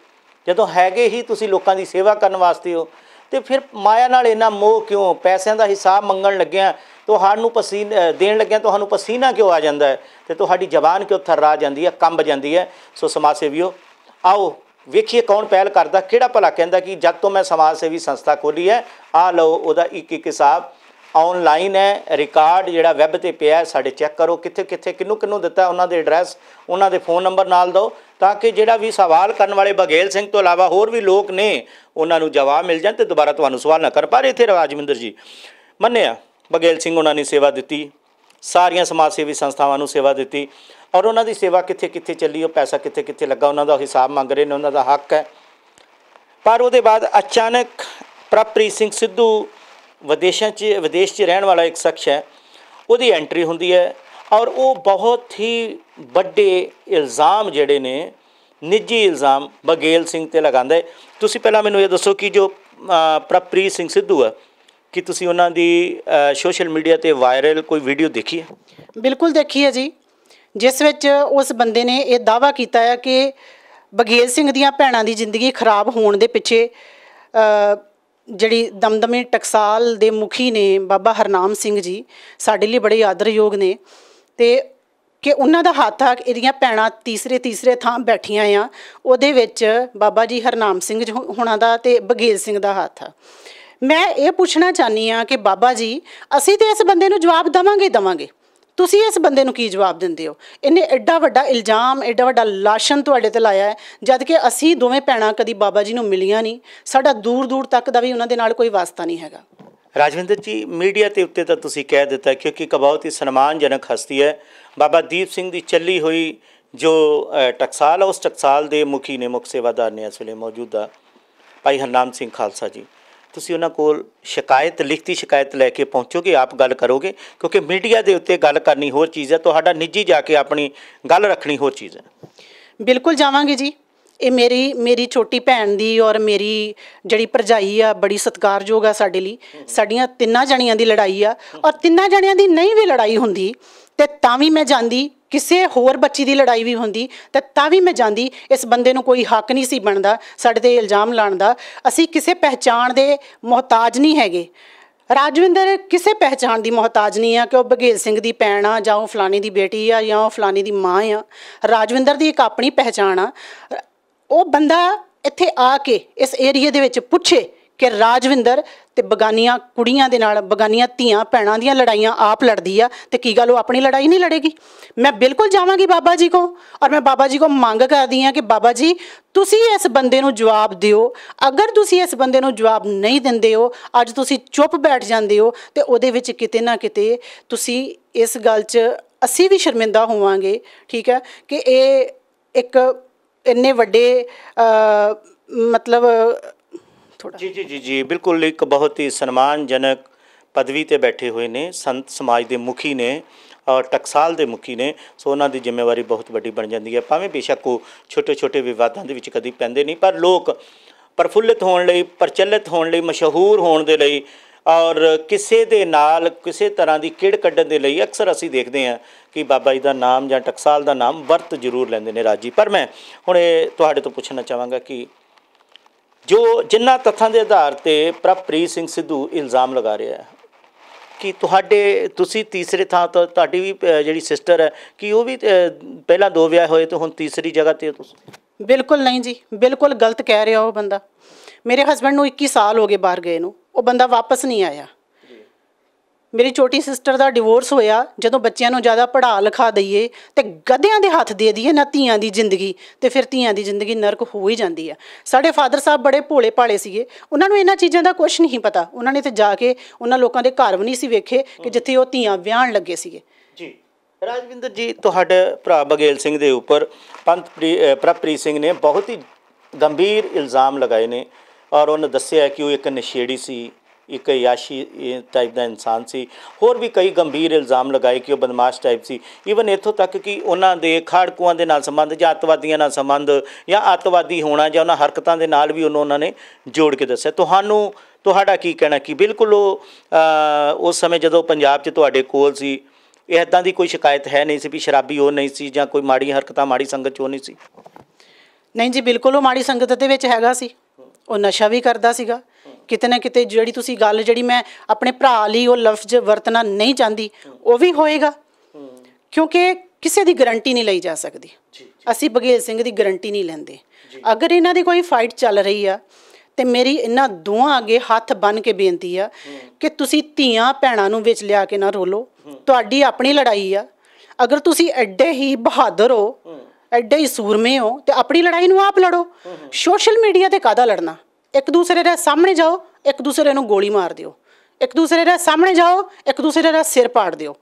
ਜਦੋਂ ਹੈਗੇ ਹੀ ਤੁਸੀਂ ਲੋਕਾਂ ਦੀ ਸੇਵਾ ਕਰਨ ਵਾਸਤੇ ਹੋ ਤੇ ਫਿਰ ਮਾਇਆ ਨਾਲ ਇੰਨਾ ਮੋਹ ਕਿਉਂ ਪੈਸਿਆਂ ਦਾ ਹਿਸਾਬ ਮੰਗਣ ਲੱਗਿਆ ਤੁਹਾਨੂੰ ਪਸੀਨ ਦੇਣ ਲੱਗਿਆ ਤੁਹਾਨੂੰ ਪਸੀਨਾ ਕਿਉਂ ਆ ਜਾਂਦਾ ਹੈ ਤੇ ਤੁਹਾਡੀ ਜ਼ਬਾਨ ਕਿਉਂ ਥਰਰਾ ਜਾਂਦੀ ਹੈ ਕੰਬ ਜਾਂਦੀ ਹੈ ਸੋ ਸਮਾਜ ਸੇਵੀਓ ਆਓ ਵੇਖੀਏ ਕੌਣ ਪਹਿਲ ਕਰਦਾ ਕਿਹੜਾ ਭਲਾ ਕਹਿੰਦਾ ਕਿ ਜਦ ਤੋਂ ਮੈਂ ਸਮਾਜ ਸੇਵੀ ਸੰਸਥਾ ਖੋਲੀ ਹੈ ਆ ਲਓ ਉਹਦਾ ਇੱਕ ਇੱਕ ਹਿਸਾਬ ਆਨਲਾਈਨ ਹੈ ਰਿਕਾਰਡ ਜਿਹੜਾ ਵੈਬ ਤੇ ਪਿਆ ਸਾਡੇ ਚੈੱਕ ਕਰੋ ਕਿੱਥੇ ਕਿੱਥੇ ਕਿੰਨੂ ਕਿੰਨੂ ਦਿੱਤਾ ਉਹਨਾਂ ਦੇ ਐਡਰੈਸ ਉਹਨਾਂ ਦੇ ਫੋਨ ਨੰਬਰ ਨਾਲ ਦਿਓ ਤਾਂ ਕਿ ਜਿਹੜਾ ਵੀ ਸਵਾਲ ਕਰਨ ਵਾਲੇ ਬਗੇਲ ਸਿੰਘ ਤੋਂ ਇਲਾਵਾ ਹੋਰ ਵੀ ਲੋਕ ਨੇ ਉਹਨਾਂ ਨੂੰ ਜਵਾਬ ਮਿਲ ਜਾਣ ਤੇ ਦੁਬਾਰਾ ਤੁਹਾਨੂੰ ਸਵਾਲ ਨਾ ਕਰ ਪਾਰੇ ਇਥੇ ਰਾਜਮਿੰਦਰ ਜੀ ਮੰਨਿਆ ਬਗੇਲ ਸਿੰਘ ਉਹਨਾਂ ਨੇ ਸੇਵਾ ਦਿੱਤੀ ਸਾਰੀਆਂ ਸਮਾਜ ਸੇਵੀ ਸੰਸਥਾਵਾਂ ਨੂੰ ਸੇਵਾ ਦਿੱਤੀ ਔਰ ਉਹਨਾਂ ਦੀ ਸੇਵਾ ਕਿੱਥੇ ਕਿੱਥੇ ਚੱਲੀ ਉਹ ਪੈਸਾ ਕਿੱਥੇ ਕਿੱਥੇ ਲੱਗਾ ਉਹਨਾਂ ਦਾ ਹਿਸਾਬ ਮੰਗ ਰਹੇ ਨੇ ਉਹਨਾਂ ਦਾ ਹੱਕ ਹੈ ਪਰ ਉਹਦੇ ਬਾਅਦ ਅਚਾਨਕ ਪ੍ਰਪ੍ਰੀਤ ਸਿੰਘ ਸਿੱਧੂ ਵਿਦੇਸ਼ਾਂ 'ਚ ਵਿਦੇਸ਼ 'ਚ ਰਹਿਣ ਵਾਲਾ ਇੱਕ ਸ਼ਖਸ ਹੈ ਉਹਦੀ ਐਂਟਰੀ ਹੁੰਦੀ ਹੈ ਔਰ ਉਹ ਬਹੁਤ ਹੀ ਵੱਡੇ ਇਲਜ਼ਾਮ ਜਿਹੜੇ ਨੇ ਨਿੱਜੀ ਇਲਜ਼ਾਮ ਬਗੇਲ ਸਿੰਘ ਤੇ ਲਗਾਉਂਦਾ ਤੁਸੀਂ ਪਹਿਲਾਂ ਮੈਨੂੰ ਇਹ ਦੱਸੋ ਕਿ ਜੋ ਪ੍ਰਪ੍ਰੀਤ ਸਿੰਘ ਸਿੱਧੂ ਹੈ ਕਿ ਤੁਸੀਂ ਉਹਨਾਂ ਦੀ ਸੋਸ਼ਲ ਮੀਡੀਆ ਤੇ ਵਾਇਰਲ ਕੋਈ ਵੀਡੀਓ ਦੇਖੀ ਹੈ ਬਿਲਕੁਲ ਦੇਖੀ ਹੈ ਜੀ ਜਿਸ ਵਿੱਚ ਉਸ ਬੰਦੇ ਨੇ ਇਹ ਦਾਵਾ ਕੀਤਾ ਹੈ ਕਿ ਬਗੇਲ ਸਿੰਘ ਦੀਆਂ ਭੈਣਾਂ ਦੀ ਜ਼ਿੰਦਗੀ ਖਰਾਬ ਹੋਣ ਦੇ ਪਿੱਛੇ ਜਿਹੜੀ ਦਮਦਮੇ ਟਕਸਾਲ ਦੇ ਮੁਖੀ ਨੇ ਬਾਬਾ ਹਰਨਾਮ ਸਿੰਘ ਜੀ ਸਾਡੇ ਲਈ ਬੜੇ ਆਦਰਯੋਗ ਨੇ ਤੇ ਕਿ ਉਹਨਾਂ ਦਾ ਹੱਥ ਆ ਇਹਦੀਆਂ ਭੈਣਾਂ ਤੀਸਰੇ ਤੀਸਰੇ ਥਾਂ ਬੈਠੀਆਂ ਆ ਉਹਦੇ ਵਿੱਚ ਬਾਬਾ ਜੀ ਹਰਨਾਮ ਸਿੰਘ ਹੁਣਾਂ ਦਾ ਤੇ ਬਗੇਲ ਸਿੰਘ ਦਾ ਹੱਥ ਆ ਮੈਂ ਇਹ ਪੁੱਛਣਾ ਚਾਹਨੀ ਆ ਕਿ ਬਾਬਾ ਜੀ ਅਸੀਂ ਤੇ ਇਸ ਬੰਦੇ ਨੂੰ ਜਵਾਬ ਦਵਾਂਗੇ ਦਵਾਂਗੇ ਤੁਸੀਂ ਇਸ ਬੰਦੇ ਨੂੰ ਕੀ ਜਵਾਬ ਦਿੰਦੇ ਹੋ ਇਹਨੇ ਐਡਾ ਵੱਡਾ ਇਲਜ਼ਾਮ ਐਡਾ ਵੱਡਾ ਲਾਸ਼ਨ ਤੁਹਾਡੇ ਤੇ ਲਾਇਆ ਹੈ ਜਦ ਕਿ ਅਸੀਂ ਦੋਵੇਂ ਭੈਣਾਂ ਕਦੀ ਬਾਬਾ ਜੀ ਨੂੰ ਮਿਲੀਆਂ ਨਹੀਂ ਸਾਡਾ ਦੂਰ ਦੂਰ ਤੱਕ ਦਾ ਵੀ ਉਹਨਾਂ ਦੇ ਨਾਲ ਕੋਈ ਵਾਸਤਾ ਨਹੀਂ ਹੈਗਾ ਰਾਜਵਿੰਦਰ ਜੀ ਮੀਡੀਆ ਤੇ ਉੱਤੇ ਤਾਂ ਤੁਸੀਂ ਕਹਿ ਦਿੱਤਾ ਕਿਉਂਕਿ ਇੱਕ ਬਹੁਤ ਹੀ ਸਨਮਾਨਜਨਕ ਹਸਤੀ ਹੈ ਬਾਬਾ ਦੀਪ ਸਿੰਘ ਦੀ ਚੱਲੀ ਹੋਈ ਜੋ ਟਕਸਾਲ ਉਸ ਟਕਸਾਲ ਦੇ ਮੁਖੀ ਨੇ ਮੁਖ ਸੇਵਾਦਾਰ ਨੇ ਇਸ ਵੇਲੇ ਮੌਜੂਦਾ ਭਾਈ ਹਰਨਾਮ ਸਿੰਘ ਖਾਲਸਾ ਜੀ ਤੁਸੀਂ ਉਹਨਾਂ ਕੋਲ ਸ਼ਿਕਾਇਤ ਲਿਖਤੀ ਸ਼ਿਕਾਇਤ ਲੈ ਕੇ ਪਹੁੰਚੋਗੇ ਆਪ ਗੱਲ ਕਰੋਗੇ ਕਿਉਂਕਿ ਮੀਡੀਆ ਦੇ ਉੱਤੇ ਗੱਲ ਕਰਨੀ ਹੋਰ ਚੀਜ਼ ਹੈ ਤੁਹਾਡਾ ਨਿੱਜੀ ਜਾ ਕੇ ਆਪਣੀ ਗੱਲ ਰੱਖਣੀ ਹੋਰ ਚੀਜ਼ ਹੈ ਬਿਲਕੁਲ ਜਾਵਾਂਗੇ ਜੀ ਇਹ ਮੇਰੀ ਮੇਰੀ ਛੋਟੀ ਭੈਣ ਦੀ ਔਰ ਮੇਰੀ ਜਿਹੜੀ ਭਰਜਾਈ ਆ ਬੜੀ ਸਤਿਕਾਰਯੋਗ ਆ ਸਾਡੇ ਲਈ ਸਾਡੀਆਂ ਤਿੰਨਾਂ ਜਣੀਆਂ ਦੀ ਲੜਾਈ ਆ ਔਰ ਤਿੰਨਾਂ ਜਣੀਆਂ ਦੀ ਨਹੀਂ ਵੀ ਲੜਾਈ ਹੁੰਦੀ ਤੇ ਤਾਂ ਵੀ ਮੈਂ ਜਾਂਦੀ ਕਿਸੇ ਹੋਰ ਬੱਚੀ ਦੀ ਲੜਾਈ ਵੀ ਹੁੰਦੀ ਤਾਂ ਤਾਂ ਵੀ ਮੈਂ ਜਾਂਦੀ ਇਸ ਬੰਦੇ ਨੂੰ ਕੋਈ ਹੱਕ ਨਹੀਂ ਸੀ ਬਣਦਾ ਸਾਡੇ ਤੇ ਇਲਜ਼ਾਮ ਲਾਣ ਦਾ ਅਸੀਂ ਕਿਸੇ ਪਹਿਚਾਣ ਦੇ ਮੁਹਤਾਜ ਨਹੀਂ ਹੈਗੇ ਰਾਜਵਿੰਦਰ ਕਿਸੇ ਪਹਿਚਾਣ ਦੀ ਮੁਹਤਾਜ ਨਹੀਂ ਆ ਕਿ ਉਹ ਬਗੇਲ ਸਿੰਘ ਦੀ ਭੈਣ ਆ ਜਾਂ ਉਹ ਫਲਾਣੀ ਦੀ ਬੇਟੀ ਆ ਜਾਂ ਉਹ ਫਲਾਣੀ ਦੀ ਮਾਂ ਆ ਰਾਜਵਿੰਦਰ ਦੀ ਇੱਕ ਆਪਣੀ ਪਹਿਚਾਣ ਆ ਉਹ ਬੰਦਾ ਇੱਥੇ ਆ ਕੇ ਇਸ ਏਰੀਆ ਦੇ ਵਿੱਚ ਪੁੱਛੇ ਕਿ ਰਾਜਵਿੰਦਰ ਤੇ ਬਗਾਨੀਆਂ ਕੁੜੀਆਂ ਦੇ ਨਾਲ ਬਗਾਨੀਆਂ ਧੀਆਂ ਭੈਣਾਂ ਦੀਆਂ ਲੜਾਈਆਂ ਆਪ ਲੜਦੀ ਆ ਤੇ ਕੀ ਗੱਲ ਉਹ ਆਪਣੀ ਲੜਾਈ ਨਹੀਂ ਲੜੇਗੀ ਮੈਂ ਬਿਲਕੁਲ ਜਾਵਾਂਗੀ ਬਾਬਾ ਜੀ ਕੋ ਔਰ ਮੈਂ ਬਾਬਾ ਜੀ ਕੋ ਮੰਗ ਕਰਦੀ ਆ ਕਿ ਬਾਬਾ ਜੀ ਤੁਸੀਂ ਇਸ ਬੰਦੇ ਨੂੰ ਜਵਾਬ ਦਿਓ ਅਗਰ ਤੁਸੀਂ ਇਸ ਬੰਦੇ ਨੂੰ ਜਵਾਬ ਨਹੀਂ ਦਿੰਦੇ ਹੋ ਅੱਜ ਤੁਸੀਂ ਚੁੱਪ ਬੈਠ ਜਾਂਦੇ ਹੋ ਤੇ ਉਹਦੇ ਵਿੱਚ ਕਿਤੇ ਨਾ ਕਿਤੇ ਤੁਸੀਂ ਇਸ ਗੱਲ 'ਚ ਅਸੀਂ ਵੀ ਸ਼ਰਮਿੰਦਾ ਹੋਵਾਂਗੇ ਠੀਕ ਹੈ ਕਿ ਇਹ ਇੱਕ ਇੰਨੇ ਵੱਡੇ ਮਤਲਬ ਥੋੜਾ ਜੀ ਜੀ ਜੀ ਜੀ ਬਿਲਕੁਲ ਇੱਕ ਬਹੁਤ ਹੀ ਸਨਮਾਨਜਨਕ ਪਦਵੀ ਤੇ ਬੈਠੇ ਹੋਏ ਨੇ ਸੰਤ ਸਮਾਜ ਦੇ ਮੁਖੀ ਨੇ ਔਰ ਟਕਸਾਲ ਦੇ ਮੁਖੀ ਨੇ ਸੋ ਉਹਨਾਂ ਦੀ ਜ਼ਿੰਮੇਵਾਰੀ ਬਹੁਤ ਵੱਡੀ ਬਣ ਜਾਂਦੀ ਹੈ ਭਾਵੇਂ ਬੇਸ਼ੱਕ ਉਹ ਛੋਟੇ ਛੋਟੇ ਵਿਵਾਦਾਂ ਦੇ ਵਿੱਚ ਕਦੀ ਪੈਂਦੇ ਨਹੀਂ ਪਰ ਲੋਕ ਪਰਫੁੱਲਿਤ ਹੋਣ ਲਈ ਪ੍ਰਚਲਿਤ ਹੋਣ ਲਈ ਮਸ਼ਹੂਰ ਹੋਣ ਦੇ ਲਈ ਔਰ ਕਿਸੇ ਦੇ ਨਾਲ ਕਿਸੇ ਤਰ੍ਹਾਂ ਦੀ ਕਿੜ ਕੱਢਣ ਦੇ ਲਈ ਅਕਸਰ ਅਸੀਂ ਦੇਖਦੇ ਹਾਂ ਕਿ ਬਾਬਾ ਜੀ ਦਾ ਨਾਮ ਜਾਂ ਟਕਸਾਲ ਦਾ ਨਾਮ ਵਰਤ ਜ਼ਰੂਰ ਲੈਂਦੇ ਨੇ ਰਾਜੀ ਪਰ ਮੈਂ ਹੁਣ ਇਹ ਤੁਹਾਡੇ ਤੋਂ ਪੁੱਛਣਾ ਚਾਹਾਂਗਾ ਕਿ ਜੋ ਜਿੰਨਾ ਤੱਥਾਂ ਦੇ ਆਧਾਰ ਤੇ ਪ੍ਰਪ੍ਰੀਤ ਸਿੰਘ ਸਿੱਧੂ ਇਲਜ਼ਾਮ ਲਗਾ ਰਿਹਾ ਹੈ ਕਿ ਤੁਹਾਡੇ ਤੁਸੀਂ ਤੀਸਰੇ ਥਾਂ ਤੋਂ ਤੁਹਾਡੀ ਵੀ ਜਿਹੜੀ ਸਿਸਟਰ ਹੈ ਕਿ ਉਹ ਵੀ ਪਹਿਲਾਂ ਦੋ ਵਿਆਹ ਹੋਏ ਤੇ ਹੁਣ ਤੀਸਰੀ ਜਗ੍ਹਾ ਤੇ ਤੁਸੀਂ ਬਿਲਕੁਲ ਨਹੀਂ ਜੀ ਬਿਲਕੁਲ ਗਲਤ ਕਹਿ ਰਿਹਾ ਉਹ ਬੰਦਾ ਮੇਰੇ ਹਸਬੰਡ ਨੂੰ 21 ਸਾਲ ਹੋ ਗਏ ਬਾਹਰ ਗਏ ਨੂੰ ਉਹ ਬੰਦਾ ਵਾਪਸ ਨਹੀਂ ਆਇਆ ਮੇਰੀ ਛੋਟੀ ਸਿਸਟਰ ਦਾ ਡਿਵੋਰਸ ਹੋਇਆ ਜਦੋਂ ਬੱਚਿਆਂ ਨੂੰ ਜ਼ਿਆਦਾ ਪੜ੍ਹਾ ਲਿਖਾ ਦਈਏ ਤੇ ਗਧਿਆਂ ਦੇ ਹੱਥ ਦੇ ਦਈਏ ਨਾ ਧੀਆਂ ਦੀ ਜ਼ਿੰਦਗੀ ਤੇ ਫਿਰ ਧੀਆਂ ਦੀ ਜ਼ਿੰਦਗੀ ਨਰਕ ਹੋ ਹੀ ਜਾਂਦੀ ਆ ਸਾਡੇ ਫਾਦਰ ਸਾਹਿਬ ਬੜੇ ਭੋਲੇ ਭਾਲੇ ਸੀਗੇ ਉਹਨਾਂ ਨੂੰ ਇਹਨਾਂ ਚੀਜ਼ਾਂ ਦਾ ਕੁਝ ਨਹੀਂ ਪਤਾ ਉਹਨਾਂ ਨੇ ਤੇ ਜਾ ਕੇ ਉਹਨਾਂ ਲੋਕਾਂ ਦੇ ਘਰ ਵੀ ਨਹੀਂ ਸੀ ਵੇਖੇ ਕਿ ਜਿੱਥੇ ਉਹ ਧੀਆਂ ਵਿਆਹਣ ਲੱਗੇ ਸੀਗੇ ਜੀ ਰਾਜਵਿੰਦਰ ਜੀ ਤੁਹਾਡੇ ਭਰਾ ਬਗੇਲ ਸਿੰਘ ਦੇ ਉੱਪਰ ਪੰਤ ਪ੍ਰਪ੍ਰੀਤ ਸਿੰਘ ਨੇ ਬਹੁਤ ਹੀ ਗੰਭੀਰ ਇਲਜ਼ਾਮ ਲਗਾਏ ਨੇ ਔਰ ਉਹਨੇ ਦੱਸਿਆ ਕਿ ਉਹ ਇੱਕ ਨਸ਼ੇੜੀ ਸੀ ਇੱਕ ਯਾਸ਼ੀ ਟਾਈਪ ਦਾ ਇਨਸਾਨ ਸੀ ਹੋਰ ਵੀ ਕਈ ਗੰਭੀਰ ਇਲਜ਼ਾਮ ਲਗਾਏ ਕਿ ਉਹ ਬਦਮਾਸ਼ ਟਾਈਪ ਸੀ ਇਵਨ ਇਥੋਂ ਤੱਕ ਕਿ ਉਹਨਾਂ ਦੇ ਖਾੜਕੂਆਂ ਦੇ ਨਾਲ ਸੰਬੰਧ ਜਾਂ ਅਤਵਾਦੀਆਂ ਨਾਲ ਸੰਬੰਧ ਜਾਂ ਅਤਵਾਦੀ ਹੋਣਾ ਜਾਂ ਉਹਨਾਂ ਹਰਕਤਾਂ ਦੇ ਨਾਲ ਵੀ ਉਹਨੂੰ ਉਹਨਾਂ ਨੇ ਜੋੜ ਕੇ ਦੱਸਿਆ ਤੁਹਾਨੂੰ ਤੁਹਾਡਾ ਕੀ ਕਹਿਣਾ ਕਿ ਬਿਲਕੁਲ ਉਹ ਉਸ ਸਮੇਂ ਜਦੋਂ ਪੰਜਾਬ 'ਚ ਤੁਹਾਡੇ ਕੋਲ ਸੀ ਇਹ ਇਦਾਂ ਦੀ ਕੋਈ ਸ਼ਿਕਾਇਤ ਹੈ ਨਹੀਂ ਸੀ ਵੀ ਸ਼ਰਾਬੀ ਉਹ ਨਹੀਂ ਸੀ ਜਾਂ ਕੋਈ ਮਾੜੀ ਹਰਕਤਾਂ ਮਾੜੀ ਸੰਗਤ 'ਚ ਉਹ ਨਹੀਂ ਸੀ ਨਹੀਂ ਜੀ ਬਿਲਕੁਲ ਉਹ ਮਾੜੀ ਸੰਗਤ ਦੇ ਵਿੱਚ ਹੈਗਾ ਸੀ ਉਹ ਨਸ਼ਾ ਵੀ ਕਰਦਾ ਸੀਗਾ ਕਿਤੇ ਨਾ ਕਿਤੇ ਜਿਹੜੀ ਤੁਸੀਂ ਗੱਲ ਜਿਹੜੀ ਮੈਂ ਆਪਣੇ ਭਰਾ ਲਈ ਉਹ ਲਫ਼ਜ਼ ਵਰਤਣਾ ਨਹੀਂ ਚਾਹਦੀ ਉਹ ਵੀ ਹੋਏਗਾ ਕਿਉਂਕਿ ਕਿਸੇ ਦੀ ਗਾਰੰਟੀ ਨਹੀਂ ਲਈ ਜਾ ਸਕਦੀ ਅਸੀਂ ਬਗੇਲ ਸਿੰਘ ਦੀ ਗਾਰੰਟੀ ਨਹੀਂ ਲੈਂਦੇ ਅਗਰ ਇਹਨਾਂ ਦੀ ਕੋਈ ਫਾਈਟ ਚੱਲ ਰਹੀ ਆ ਤੇ ਮੇਰੀ ਇਹਨਾਂ ਦੋਹਾਂ ਅੱਗੇ ਹੱਥ ਬੰਨ ਕੇ ਬੇਨਤੀ ਆ ਕਿ ਤੁਸੀਂ ਧੀਆਂ ਭੈਣਾਂ ਨੂੰ ਵਿੱਚ ਲਿਆ ਕੇ ਨਾ ਰੋਲੋ ਤੁਹਾਡੀ ਆਪਣੀ ਲੜਾਈ ਆ ਅਗਰ ਤੁਸੀਂ ਐਡੇ ਹੀ ਬਹਾਦਰ ਹੋ ਐਡੇ ਹੀ ਸੂਰਮੇ ਹੋ ਤੇ ਆਪਣੀ ਲੜਾਈ ਨੂੰ ਆਪ ਲੜੋ ਸੋਸ਼ਲ ਮੀਡੀਆ ਤੇ ਕਾਦਾ ਲੜਨਾ ਇੱਕ ਦੂਸਰੇ ਦੇ ਸਾਹਮਣੇ ਜਾਓ ਇੱਕ ਦੂਸਰੇ ਨੂੰ ਗੋਲੀ ਮਾਰ ਦਿਓ ਇੱਕ ਦੂਸਰੇ ਦੇ ਸਾਹਮਣੇ ਜਾਓ ਇੱਕ ਦੂਸਰੇ ਦਾ ਸਿਰ ਪਾੜ ਦਿਓ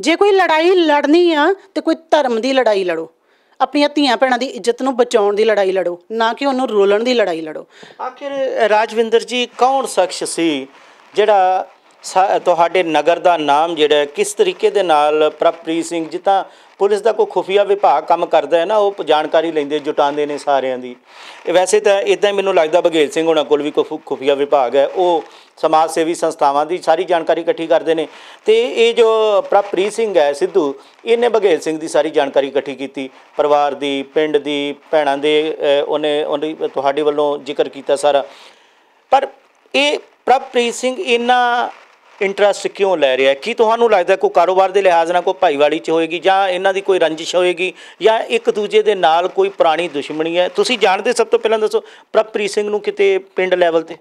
ਜੇ ਕੋਈ ਲੜਾਈ ਲੜਨੀ ਆ ਤੇ ਕੋਈ ਧਰਮ ਦੀ ਲੜਾਈ ਲੜੋ ਆਪਣੀਆਂ ਧੀਆਂ ਭੈਣਾਂ ਦੀ ਇੱਜ਼ਤ ਨੂੰ ਬਚਾਉਣ ਦੀ ਲੜਾਈ ਲੜੋ ਨਾ ਕਿ ਉਹਨੂੰ ਰੋਲਣ ਦੀ ਲੜਾਈ ਲੜੋ ਆਖਿਰ ਰਾਜਵਿੰਦਰ ਜੀ ਕੌਣ ਸ਼ਖਸ ਸੀ ਜਿਹੜਾ ਤੁਹਾਡੇ ਨਗਰ ਦਾ ਨਾਮ ਜਿਹੜਾ ਕਿਸ ਤਰੀਕੇ ਦੇ ਨਾਲ ਪ੍ਰਪਰੀ ਸਿੰਘ ਜੀ ਤਾਂ ਪੁਲਿਸ ਦਾ ਕੋਈ ਖੁਫੀਆ ਵਿਭਾਗ ਕੰਮ ਕਰਦਾ ਹੈ ਨਾ ਉਹ ਜਾਣਕਾਰੀ ਲੈਂਦੇ ਜੁਟਾਉਂਦੇ ਨੇ ਸਾਰਿਆਂ ਦੀ ਵੈਸੇ ਤਾਂ ਇਦਾਂ ਮੈਨੂੰ ਲੱਗਦਾ ਬਗੇਲ ਸਿੰਘ ਹੋਣਾ ਕੋਲ ਵੀ ਕੋਈ ਖੁਫੀਆ ਵਿਭਾਗ ਹੈ ਉਹ ਸਮਾਜ ਸੇਵੀ ਸੰਸਥਾਵਾਂ ਦੀ ਸਾਰੀ ਜਾਣਕਾਰੀ ਇਕੱਠੀ ਕਰਦੇ ਨੇ ਤੇ ਇਹ ਜੋ ਪ੍ਰਪ੍ਰੀਤ ਸਿੰਘ ਹੈ ਸਿੱਧੂ ਇਹਨੇ ਬਗੇਲ ਸਿੰਘ ਦੀ ਸਾਰੀ ਜਾਣਕਾਰੀ ਇਕੱਠੀ ਕੀਤੀ ਪਰਿਵਾਰ ਦੀ ਪਿੰਡ ਦੀ ਭੈਣਾਂ ਦੇ ਉਹਨੇ ਉਹਦੀ ਤੁਹਾਡੇ ਵੱਲੋਂ ਜ਼ਿਕਰ ਕੀਤਾ ਸਾਰਾ ਪਰ ਇਹ ਪ੍ਰਪ੍ਰੀਤ ਸਿੰਘ ਇਹਨਾਂ ਇੰਟਰਸਟ ਕਿਉਂ ਲੈ ਰਿਹਾ ਕੀ ਤੁਹਾਨੂੰ ਲੱਗਦਾ ਕੋਈ ਕਾਰੋਬਾਰ ਦੇ ਲਿਹਾਜ਼ ਨਾਲ ਕੋਈ ਭਾਈਵਾਲੀ ਚ ਹੋਏਗੀ ਜਾਂ ਇਹਨਾਂ ਦੀ ਕੋਈ ਰੰਜਿਸ਼ ਹੋਏਗੀ ਜਾਂ ਇੱਕ ਦੂਜੇ ਦੇ ਨਾਲ ਕੋਈ ਪੁਰਾਣੀ ਦੁਸ਼ਮਣੀ ਹੈ ਤੁਸੀਂ ਜਾਣਦੇ ਸਭ ਤੋਂ ਪਹਿਲਾਂ ਦੱਸੋ ਪ੍ਰਪਰੀ ਸਿੰਘ ਨੂੰ ਕਿਤੇ ਪਿੰਡ ਲੈਵਲ ਤੇ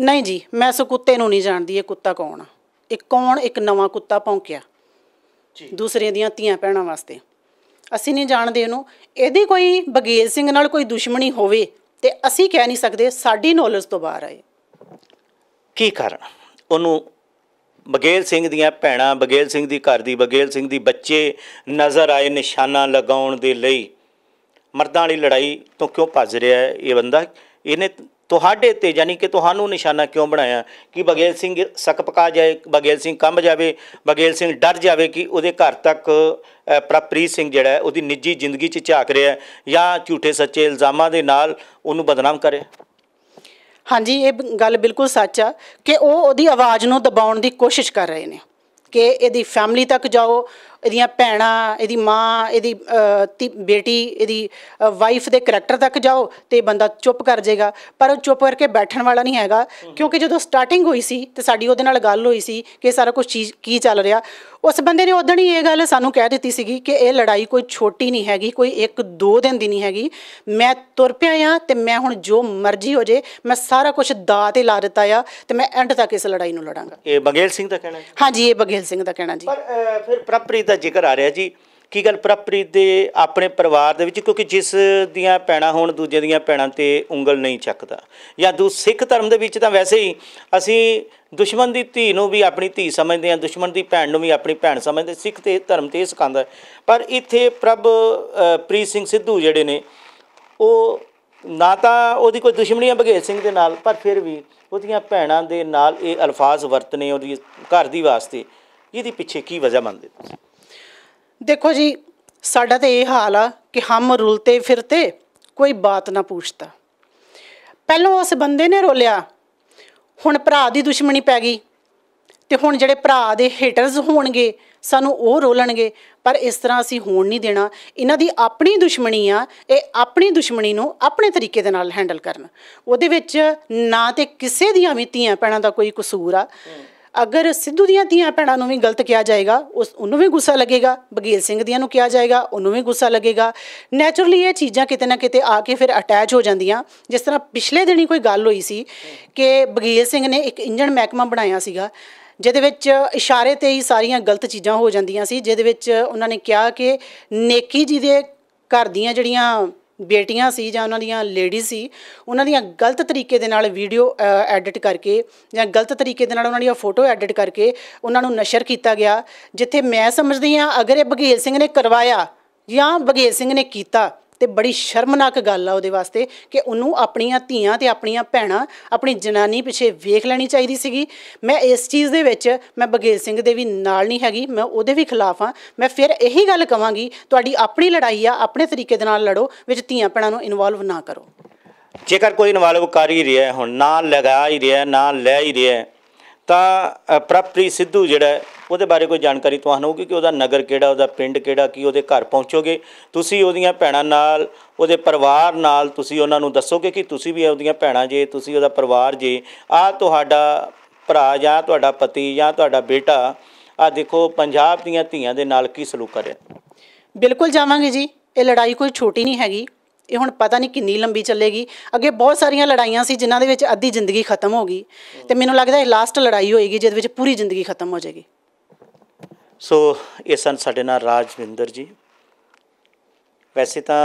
ਨਹੀਂ ਜੀ ਮੈਂ ਸੋ ਕੁੱਤੇ ਨੂੰ ਨਹੀਂ ਜਾਣਦੀ ਇਹ ਕੁੱਤਾ ਕੌਣ ਆ ਇਹ ਕੌਣ ਇੱਕ ਨਵਾਂ ਕੁੱਤਾ ਭੌਂਕਿਆ ਜੀ ਦੂਸਰਿਆਂ ਦੀਆਂ ਧੀਆਂ ਪਹਿਣਾ ਵਾਸਤੇ ਅਸੀਂ ਨਹੀਂ ਜਾਣਦੇ ਇਹਨੂੰ ਇਹਦੀ ਕੋਈ ਬਗੇਲ ਸਿੰਘ ਨਾਲ ਕੋਈ ਦੁਸ਼ਮਣੀ ਹੋਵੇ ਤੇ ਅਸੀਂ ਕਹਿ ਨਹੀਂ ਸਕਦੇ ਸਾਡੀ ਨੌਲੇਜ ਤੋਂ ਬਾਹਰ ਆਏ ਕੀ ਕਾਰਨ ਉਹਨੂੰ ਬਗੇਲ ਸਿੰਘ ਦੀਆਂ ਭੈਣਾਂ ਬਗੇਲ ਸਿੰਘ ਦੀ ਘਰ ਦੀ ਬਗੇਲ ਸਿੰਘ ਦੀ ਬੱਚੇ ਨਜ਼ਰ ਆਏ ਨਿਸ਼ਾਨਾ ਲਗਾਉਣ ਦੇ ਲਈ ਮਰਦਾਂ ਵਾਲੀ ਲੜਾਈ ਤੋਂ ਕਿਉਂ ਭੱਜ ਰਿਹਾ ਹੈ ਇਹ ਬੰਦਾ ਇਹਨੇ ਤੁਹਾਡੇ ਤੇ ਯਾਨੀ ਕਿ ਤੁਹਾਨੂੰ ਨਿਸ਼ਾਨਾ ਕਿਉਂ ਬਣਾਇਆ ਕਿ ਬਗੇਲ ਸਿੰਘ ਸੱਕ ਪਕਾ ਜਾਏ ਬਗੇਲ ਸਿੰਘ ਕੰਬ ਜਾਵੇ ਬਗੇਲ ਸਿੰਘ ਡਰ ਜਾਵੇ ਕਿ ਉਹਦੇ ਘਰ ਤੱਕ ਪ੍ਰਪ੍ਰੀਤ ਸਿੰਘ ਜਿਹੜਾ ਉਹਦੀ ਨਿੱਜੀ ਜ਼ਿੰਦਗੀ 'ਚ ਝਾਕ ਰਿਹਾ ਜਾਂ ਝੂਠੇ ਸੱਚੇ ਇਲਜ਼ਾਮਾਂ ਦੇ ਨਾਲ ਉਹਨੂੰ ਬਦਨਾਮ ਕਰੇ ਹਾਂਜੀ ਇਹ ਗੱਲ ਬਿਲਕੁਲ ਸੱਚ ਆ ਕਿ ਉਹ ਉਹਦੀ ਆਵਾਜ਼ ਨੂੰ ਦਬਾਉਣ ਦੀ ਕੋਸ਼ਿਸ਼ ਕਰ ਰਹੇ ਨੇ ਕਿ ਇਹਦੀ ਫੈਮਿਲੀ ਤੱਕ ਜਾਓ ਇਹਦੀਆਂ ਭੈਣਾਂ ਇਹਦੀ ਮਾਂ ਇਹਦੀ ਬੇਟੀ ਇਹਦੀ ਵਾਈਫ ਦੇ ਕੈਰੈਕਟਰ ਤੱਕ ਜਾਓ ਤੇ ਬੰਦਾ ਚੁੱਪ ਕਰ ਜਾਏਗਾ ਪਰ ਉਹ ਚੁੱਪ ਕਰਕੇ ਬੈਠਣ ਵਾਲਾ ਨਹੀਂ ਹੈਗਾ ਕਿਉਂਕਿ ਜਦੋਂ ਸਟਾਰਟਿੰਗ ਹੋਈ ਸੀ ਤੇ ਸਾਡੀ ਉਹਦੇ ਨਾਲ ਗੱਲ ਹੋਈ ਸੀ ਕਿ ਸਾਰਾ ਕੁਝ ਚੀਜ਼ ਕੀ ਚੱਲ ਰਿਹਾ ਉਸ ਬੰਦੇ ਨੇ ਉਦੋਂ ਹੀ ਇਹ ਗੱਲ ਸਾਨੂੰ ਕਹਿ ਦਿੱਤੀ ਸੀਗੀ ਕਿ ਇਹ ਲੜਾਈ ਕੋਈ ਛੋਟੀ ਨਹੀਂ ਹੈਗੀ ਕੋਈ ਇੱਕ ਦੋ ਦਿਨ ਦੀ ਨਹੀਂ ਹੈਗੀ ਮੈਂ ਤੁਰ ਪਿਆ ਆ ਤੇ ਮੈਂ ਹੁਣ ਜੋ ਮਰਜ਼ੀ ਹੋ ਜੇ ਮੈਂ ਸਾਰਾ ਕੁਝ ਦਾ ਤੇ ਲਾ ਦਿੱਤਾ ਆ ਤੇ ਮੈਂ ਐਂਡ ਤੱਕ ਇਸ ਲੜਾਈ ਨੂੰ ਲੜਾਂਗਾ ਇਹ ਬਗੇਲ ਸਿੰਘ ਦਾ ਕਹਿਣਾ ਹਾਂਜੀ ਇਹ ਬਗੇਲ ਸਿੰਘ ਦਾ ਕਹਿਣਾ ਜੀ ਪਰ ਫਿਰ ਪ੍ਰਪ੍ਰੀਤ ਦਾ ਜ਼ਿਕਰ ਆ ਰਿਹਾ ਜੀ ਕੀ ਗੱਲ ਪ੍ਰਭਪ੍ਰੀਤ ਦੇ ਆਪਣੇ ਪਰਿਵਾਰ ਦੇ ਵਿੱਚ ਕਿਉਂਕਿ ਜਿਸ ਦੀਆਂ ਪੈਣਾ ਹੋਣ ਦੂਜੇ ਦੀਆਂ ਪੈਣਾ ਤੇ ਉਂਗਲ ਨਹੀਂ ਚੱਕਦਾ ਜਾਂ ਦੂ ਸਿੱਖ ਧਰਮ ਦੇ ਵਿੱਚ ਤਾਂ ਵੈਸੇ ਹੀ ਅਸੀਂ ਦੁਸ਼ਮਣ ਦੀ ਧੀ ਨੂੰ ਵੀ ਆਪਣੀ ਧੀ ਸਮਝਦੇ ਹਾਂ ਦੁਸ਼ਮਣ ਦੀ ਭੈਣ ਨੂੰ ਵੀ ਆਪਣੀ ਭੈਣ ਸਮਝਦੇ ਸਿੱਖ ਤੇ ਧਰਮ ਤੇ ਸਿਖਾਉਂਦਾ ਪਰ ਇੱਥੇ ਪ੍ਰਭ ਪ੍ਰੀਤ ਸਿੰਘ ਸਿੱਧੂ ਜਿਹੜੇ ਨੇ ਉਹ ਨਾ ਤਾਂ ਉਹਦੀ ਕੋਈ ਦੁਸ਼ਮਣੀ ਹੈ ਬਘੇਲ ਸਿੰਘ ਦੇ ਨਾਲ ਪਰ ਫਿਰ ਵੀ ਉਹਦੀਆਂ ਭੈਣਾਂ ਦੇ ਨਾਲ ਇਹ ਅਲਫਾਜ਼ ਵਰਤਨੇ ਉਹਦੀ ਘਰ ਦੀ ਵਾਸਤੇ ਇਹਦੀ ਪਿੱਛੇ ਕੀ ਵਜ੍ਹਾ ਮੰਨਦੇ ਤੁਸੀਂ ਦੇਖੋ ਜੀ ਸਾਡਾ ਤੇ ਇਹ ਹਾਲ ਆ ਕਿ ਹਮ ਰੁਲਤੇ ਫਿਰਤੇ ਕੋਈ ਬਾਤ ਨਾ ਪੁੱਛਦਾ ਪਹਿਲਾਂ ਉਸ ਬੰਦੇ ਨੇ ਰੋਲਿਆ ਹੁਣ ਭਰਾ ਦੀ ਦੁਸ਼ਮਣੀ ਪੈ ਗਈ ਤੇ ਹੁਣ ਜਿਹੜੇ ਭਰਾ ਦੇ ਹੇਟਰਸ ਹੋਣਗੇ ਸਾਨੂੰ ਉਹ ਰੋਲਣਗੇ ਪਰ ਇਸ ਤਰ੍ਹਾਂ ਅਸੀਂ ਹੋਣ ਨਹੀਂ ਦੇਣਾ ਇਹਨਾਂ ਦੀ ਆਪਣੀ ਦੁਸ਼ਮਣੀ ਆ ਇਹ ਆਪਣੀ ਦੁਸ਼ਮਣੀ ਨੂੰ ਆਪਣੇ ਤਰੀਕੇ ਦੇ ਨਾਲ ਹੈਂਡਲ ਕਰਨ ਉਹਦੇ ਵਿੱਚ ਨਾ ਤੇ ਕਿਸੇ ਦੀਆਂ ਮਿੱਤੀਆਂ ਪੈਣਾ ਦਾ ਕੋਈ ਕਸੂਰ ਆ ਅਗਰ ਸਿੱਧੂ ਦੀਆਂ ਧੀਆਂ ਭੈਣਾਂ ਨੂੰ ਵੀ ਗਲਤ ਕਿਹਾ ਜਾਏਗਾ ਉਸ ਉਹਨੂੰ ਵੀ ਗੁੱਸਾ ਲੱਗੇਗਾ ਬਗੇਲ ਸਿੰਘ ਦੀਆਂ ਨੂੰ ਕਿਹਾ ਜਾਏਗਾ ਉਹਨੂੰ ਵੀ ਗੁੱਸਾ ਲੱਗੇਗਾ ਨੇਚਰਲੀ ਇਹ ਚੀਜ਼ਾਂ ਕਿਤੇ ਨਾ ਕਿਤੇ ਆ ਕੇ ਫਿਰ ਅਟੈਚ ਹੋ ਜਾਂਦੀਆਂ ਜਿਸ ਤਰ੍ਹਾਂ ਪਿਛਲੇ ਦਿਨੀ ਕੋਈ ਗੱਲ ਹੋਈ ਸੀ ਕਿ ਬਗੇਲ ਸਿੰਘ ਨੇ ਇੱਕ ਇੰਜਣ ਮਹਿਕਮਾ ਬਣਾਇਆ ਸੀਗਾ ਜਿਹਦੇ ਵਿੱਚ ਇਸ਼ਾਰੇ ਤੇ ਹੀ ਸਾਰੀਆਂ ਗਲਤ ਚੀਜ਼ਾਂ ਹੋ ਜਾਂਦੀਆਂ ਸੀ ਜਿਹਦੇ ਵਿੱਚ ਉਹਨਾਂ ਨੇ ਕਿਹਾ ਕਿ ਨੇਕੀ ਜੀ ਦੇ ਘਰ ਦੀਆਂ ਜਿਹੜੀਆਂ ਬੇਟੀਆਂ ਸੀ ਜਾਂ ਉਹਨਾਂ ਦੀਆਂ ਲੇਡੀਜ਼ ਸੀ ਉਹਨਾਂ ਦੀਆਂ ਗਲਤ ਤਰੀਕੇ ਦੇ ਨਾਲ ਵੀਡੀਓ ਐਡਿਟ ਕਰਕੇ ਜਾਂ ਗਲਤ ਤਰੀਕੇ ਦੇ ਨਾਲ ਉਹਨਾਂ ਦੀਆਂ ਫੋਟੋ ਐਡਿਟ ਕਰਕੇ ਉਹਨਾਂ ਨੂੰ ਨਸ਼ਰ ਕੀਤਾ ਗਿਆ ਜਿੱਥੇ ਮੈਂ ਸਮਝਦੀ ਹਾਂ ਅਗਰ ਇਹ ਬਗੇਲ ਸਿੰਘ ਨੇ ਕਰਵਾਇਆ ਜਾਂ ਬਗੇਲ ਸਿੰਘ ਨੇ ਕੀਤਾ ਤੇ ਬੜੀ ਸ਼ਰਮਨਾਕ ਗੱਲ ਆ ਉਹਦੇ ਵਾਸਤੇ ਕਿ ਉਹਨੂੰ ਆਪਣੀਆਂ ਧੀਆਂ ਤੇ ਆਪਣੀਆਂ ਭੈਣਾਂ ਆਪਣੀ ਜਨਾਨੀ ਪਿੱਛੇ ਵੇਖ ਲੈਣੀ ਚਾਹੀਦੀ ਸੀਗੀ ਮੈਂ ਇਸ ਚੀਜ਼ ਦੇ ਵਿੱਚ ਮੈਂ ਬਗੇਲ ਸਿੰਘ ਦੇ ਵੀ ਨਾਲ ਨਹੀਂ ਹੈਗੀ ਮੈਂ ਉਹਦੇ ਵੀ ਖਿਲਾਫ ਆ ਮੈਂ ਫਿਰ ਇਹੀ ਗੱਲ ਕਵਾਂਗੀ ਤੁਹਾਡੀ ਆਪਣੀ ਲੜਾਈ ਆ ਆਪਣੇ ਤਰੀਕੇ ਦੇ ਨਾਲ ਲੜੋ ਵਿੱਚ ਧੀਆਂ ਭੈਣਾਂ ਨੂੰ ਇਨਵੋਲਵ ਨਾ ਕਰੋ ਜੇਕਰ ਕੋਈ ਇਨਵੋਲਵ ਕਰ ਹੀ ਰਿਹਾ ਹੁਣ ਨਾ ਲਗਾ ਹੀ ਰਿਹਾ ਨਾ ਲੈ ਹੀ ਰਿਹਾ ਤਾਂ ਪ੍ਰਪਰੀ ਸਿੱਧੂ ਜਿਹੜਾ ਉਹਦੇ ਬਾਰੇ ਕੋਈ ਜਾਣਕਾਰੀ ਤੁਹਾਨੂੰ ਹੋਊਗੀ ਕਿ ਉਹਦਾ ਨਗਰ ਕਿਹੜਾ ਉਹਦਾ ਪਿੰਡ ਕਿਹੜਾ ਕੀ ਉਹਦੇ ਘਰ ਪਹੁੰਚੋਗੇ ਤੁਸੀਂ ਉਹਦੀਆਂ ਭੈਣਾਂ ਨਾਲ ਉਹਦੇ ਪਰਿਵਾਰ ਨਾਲ ਤੁਸੀਂ ਉਹਨਾਂ ਨੂੰ ਦੱਸੋਗੇ ਕਿ ਤੁਸੀਂ ਵੀ ਉਹਦੀਆਂ ਭੈਣਾਂ ਜੇ ਤੁਸੀਂ ਉਹਦਾ ਪਰਿਵਾਰ ਜੇ ਆ ਤੁਹਾਡਾ ਭਰਾ ਜਾਂ ਤੁਹਾਡਾ ਪਤੀ ਜਾਂ ਤੁਹਾਡਾ ਬੇਟਾ ਆ ਦੇਖੋ ਪੰਜਾਬ ਦੀਆਂ ਧੀਆਂ ਦੇ ਨਾਲ ਕੀ ਸਲੂਕ ਕਰਿਆ ਬਿਲਕੁਲ ਜਾਵਾਂਗੇ ਜੀ ਇਹ ਲੜਾਈ ਕੋਈ ਛੋਟੀ ਨਹੀਂ ਹੈਗੀ ਇਹ ਹੁਣ ਪਤਾ ਨਹੀਂ ਕਿੰਨੀ ਲੰਬੀ ਚੱਲੇਗੀ ਅੱਗੇ ਬਹੁਤ ਸਾਰੀਆਂ ਲੜਾਈਆਂ ਸੀ ਜਿਨ੍ਹਾਂ ਦੇ ਵਿੱਚ ਅੱਧੀ ਜ਼ਿੰਦਗੀ ਖਤਮ ਹੋ ਗਈ ਤੇ ਮੈਨੂੰ ਲੱਗਦਾ ਇਹ ਲਾਸਟ ਲੜਾਈ ਹੋਏਗੀ ਜਿਹਦੇ ਵਿੱਚ ਪੂਰੀ ਜ਼ਿੰਦਗੀ ਖਤਮ ਹੋ ਜਾਏਗੀ ਸੋ ਇਹ ਸਨ ਸਾਡੇ ਨਾਲ ਰਾਜਵਿੰਦਰ ਜੀ ਵੈਸੇ ਤਾਂ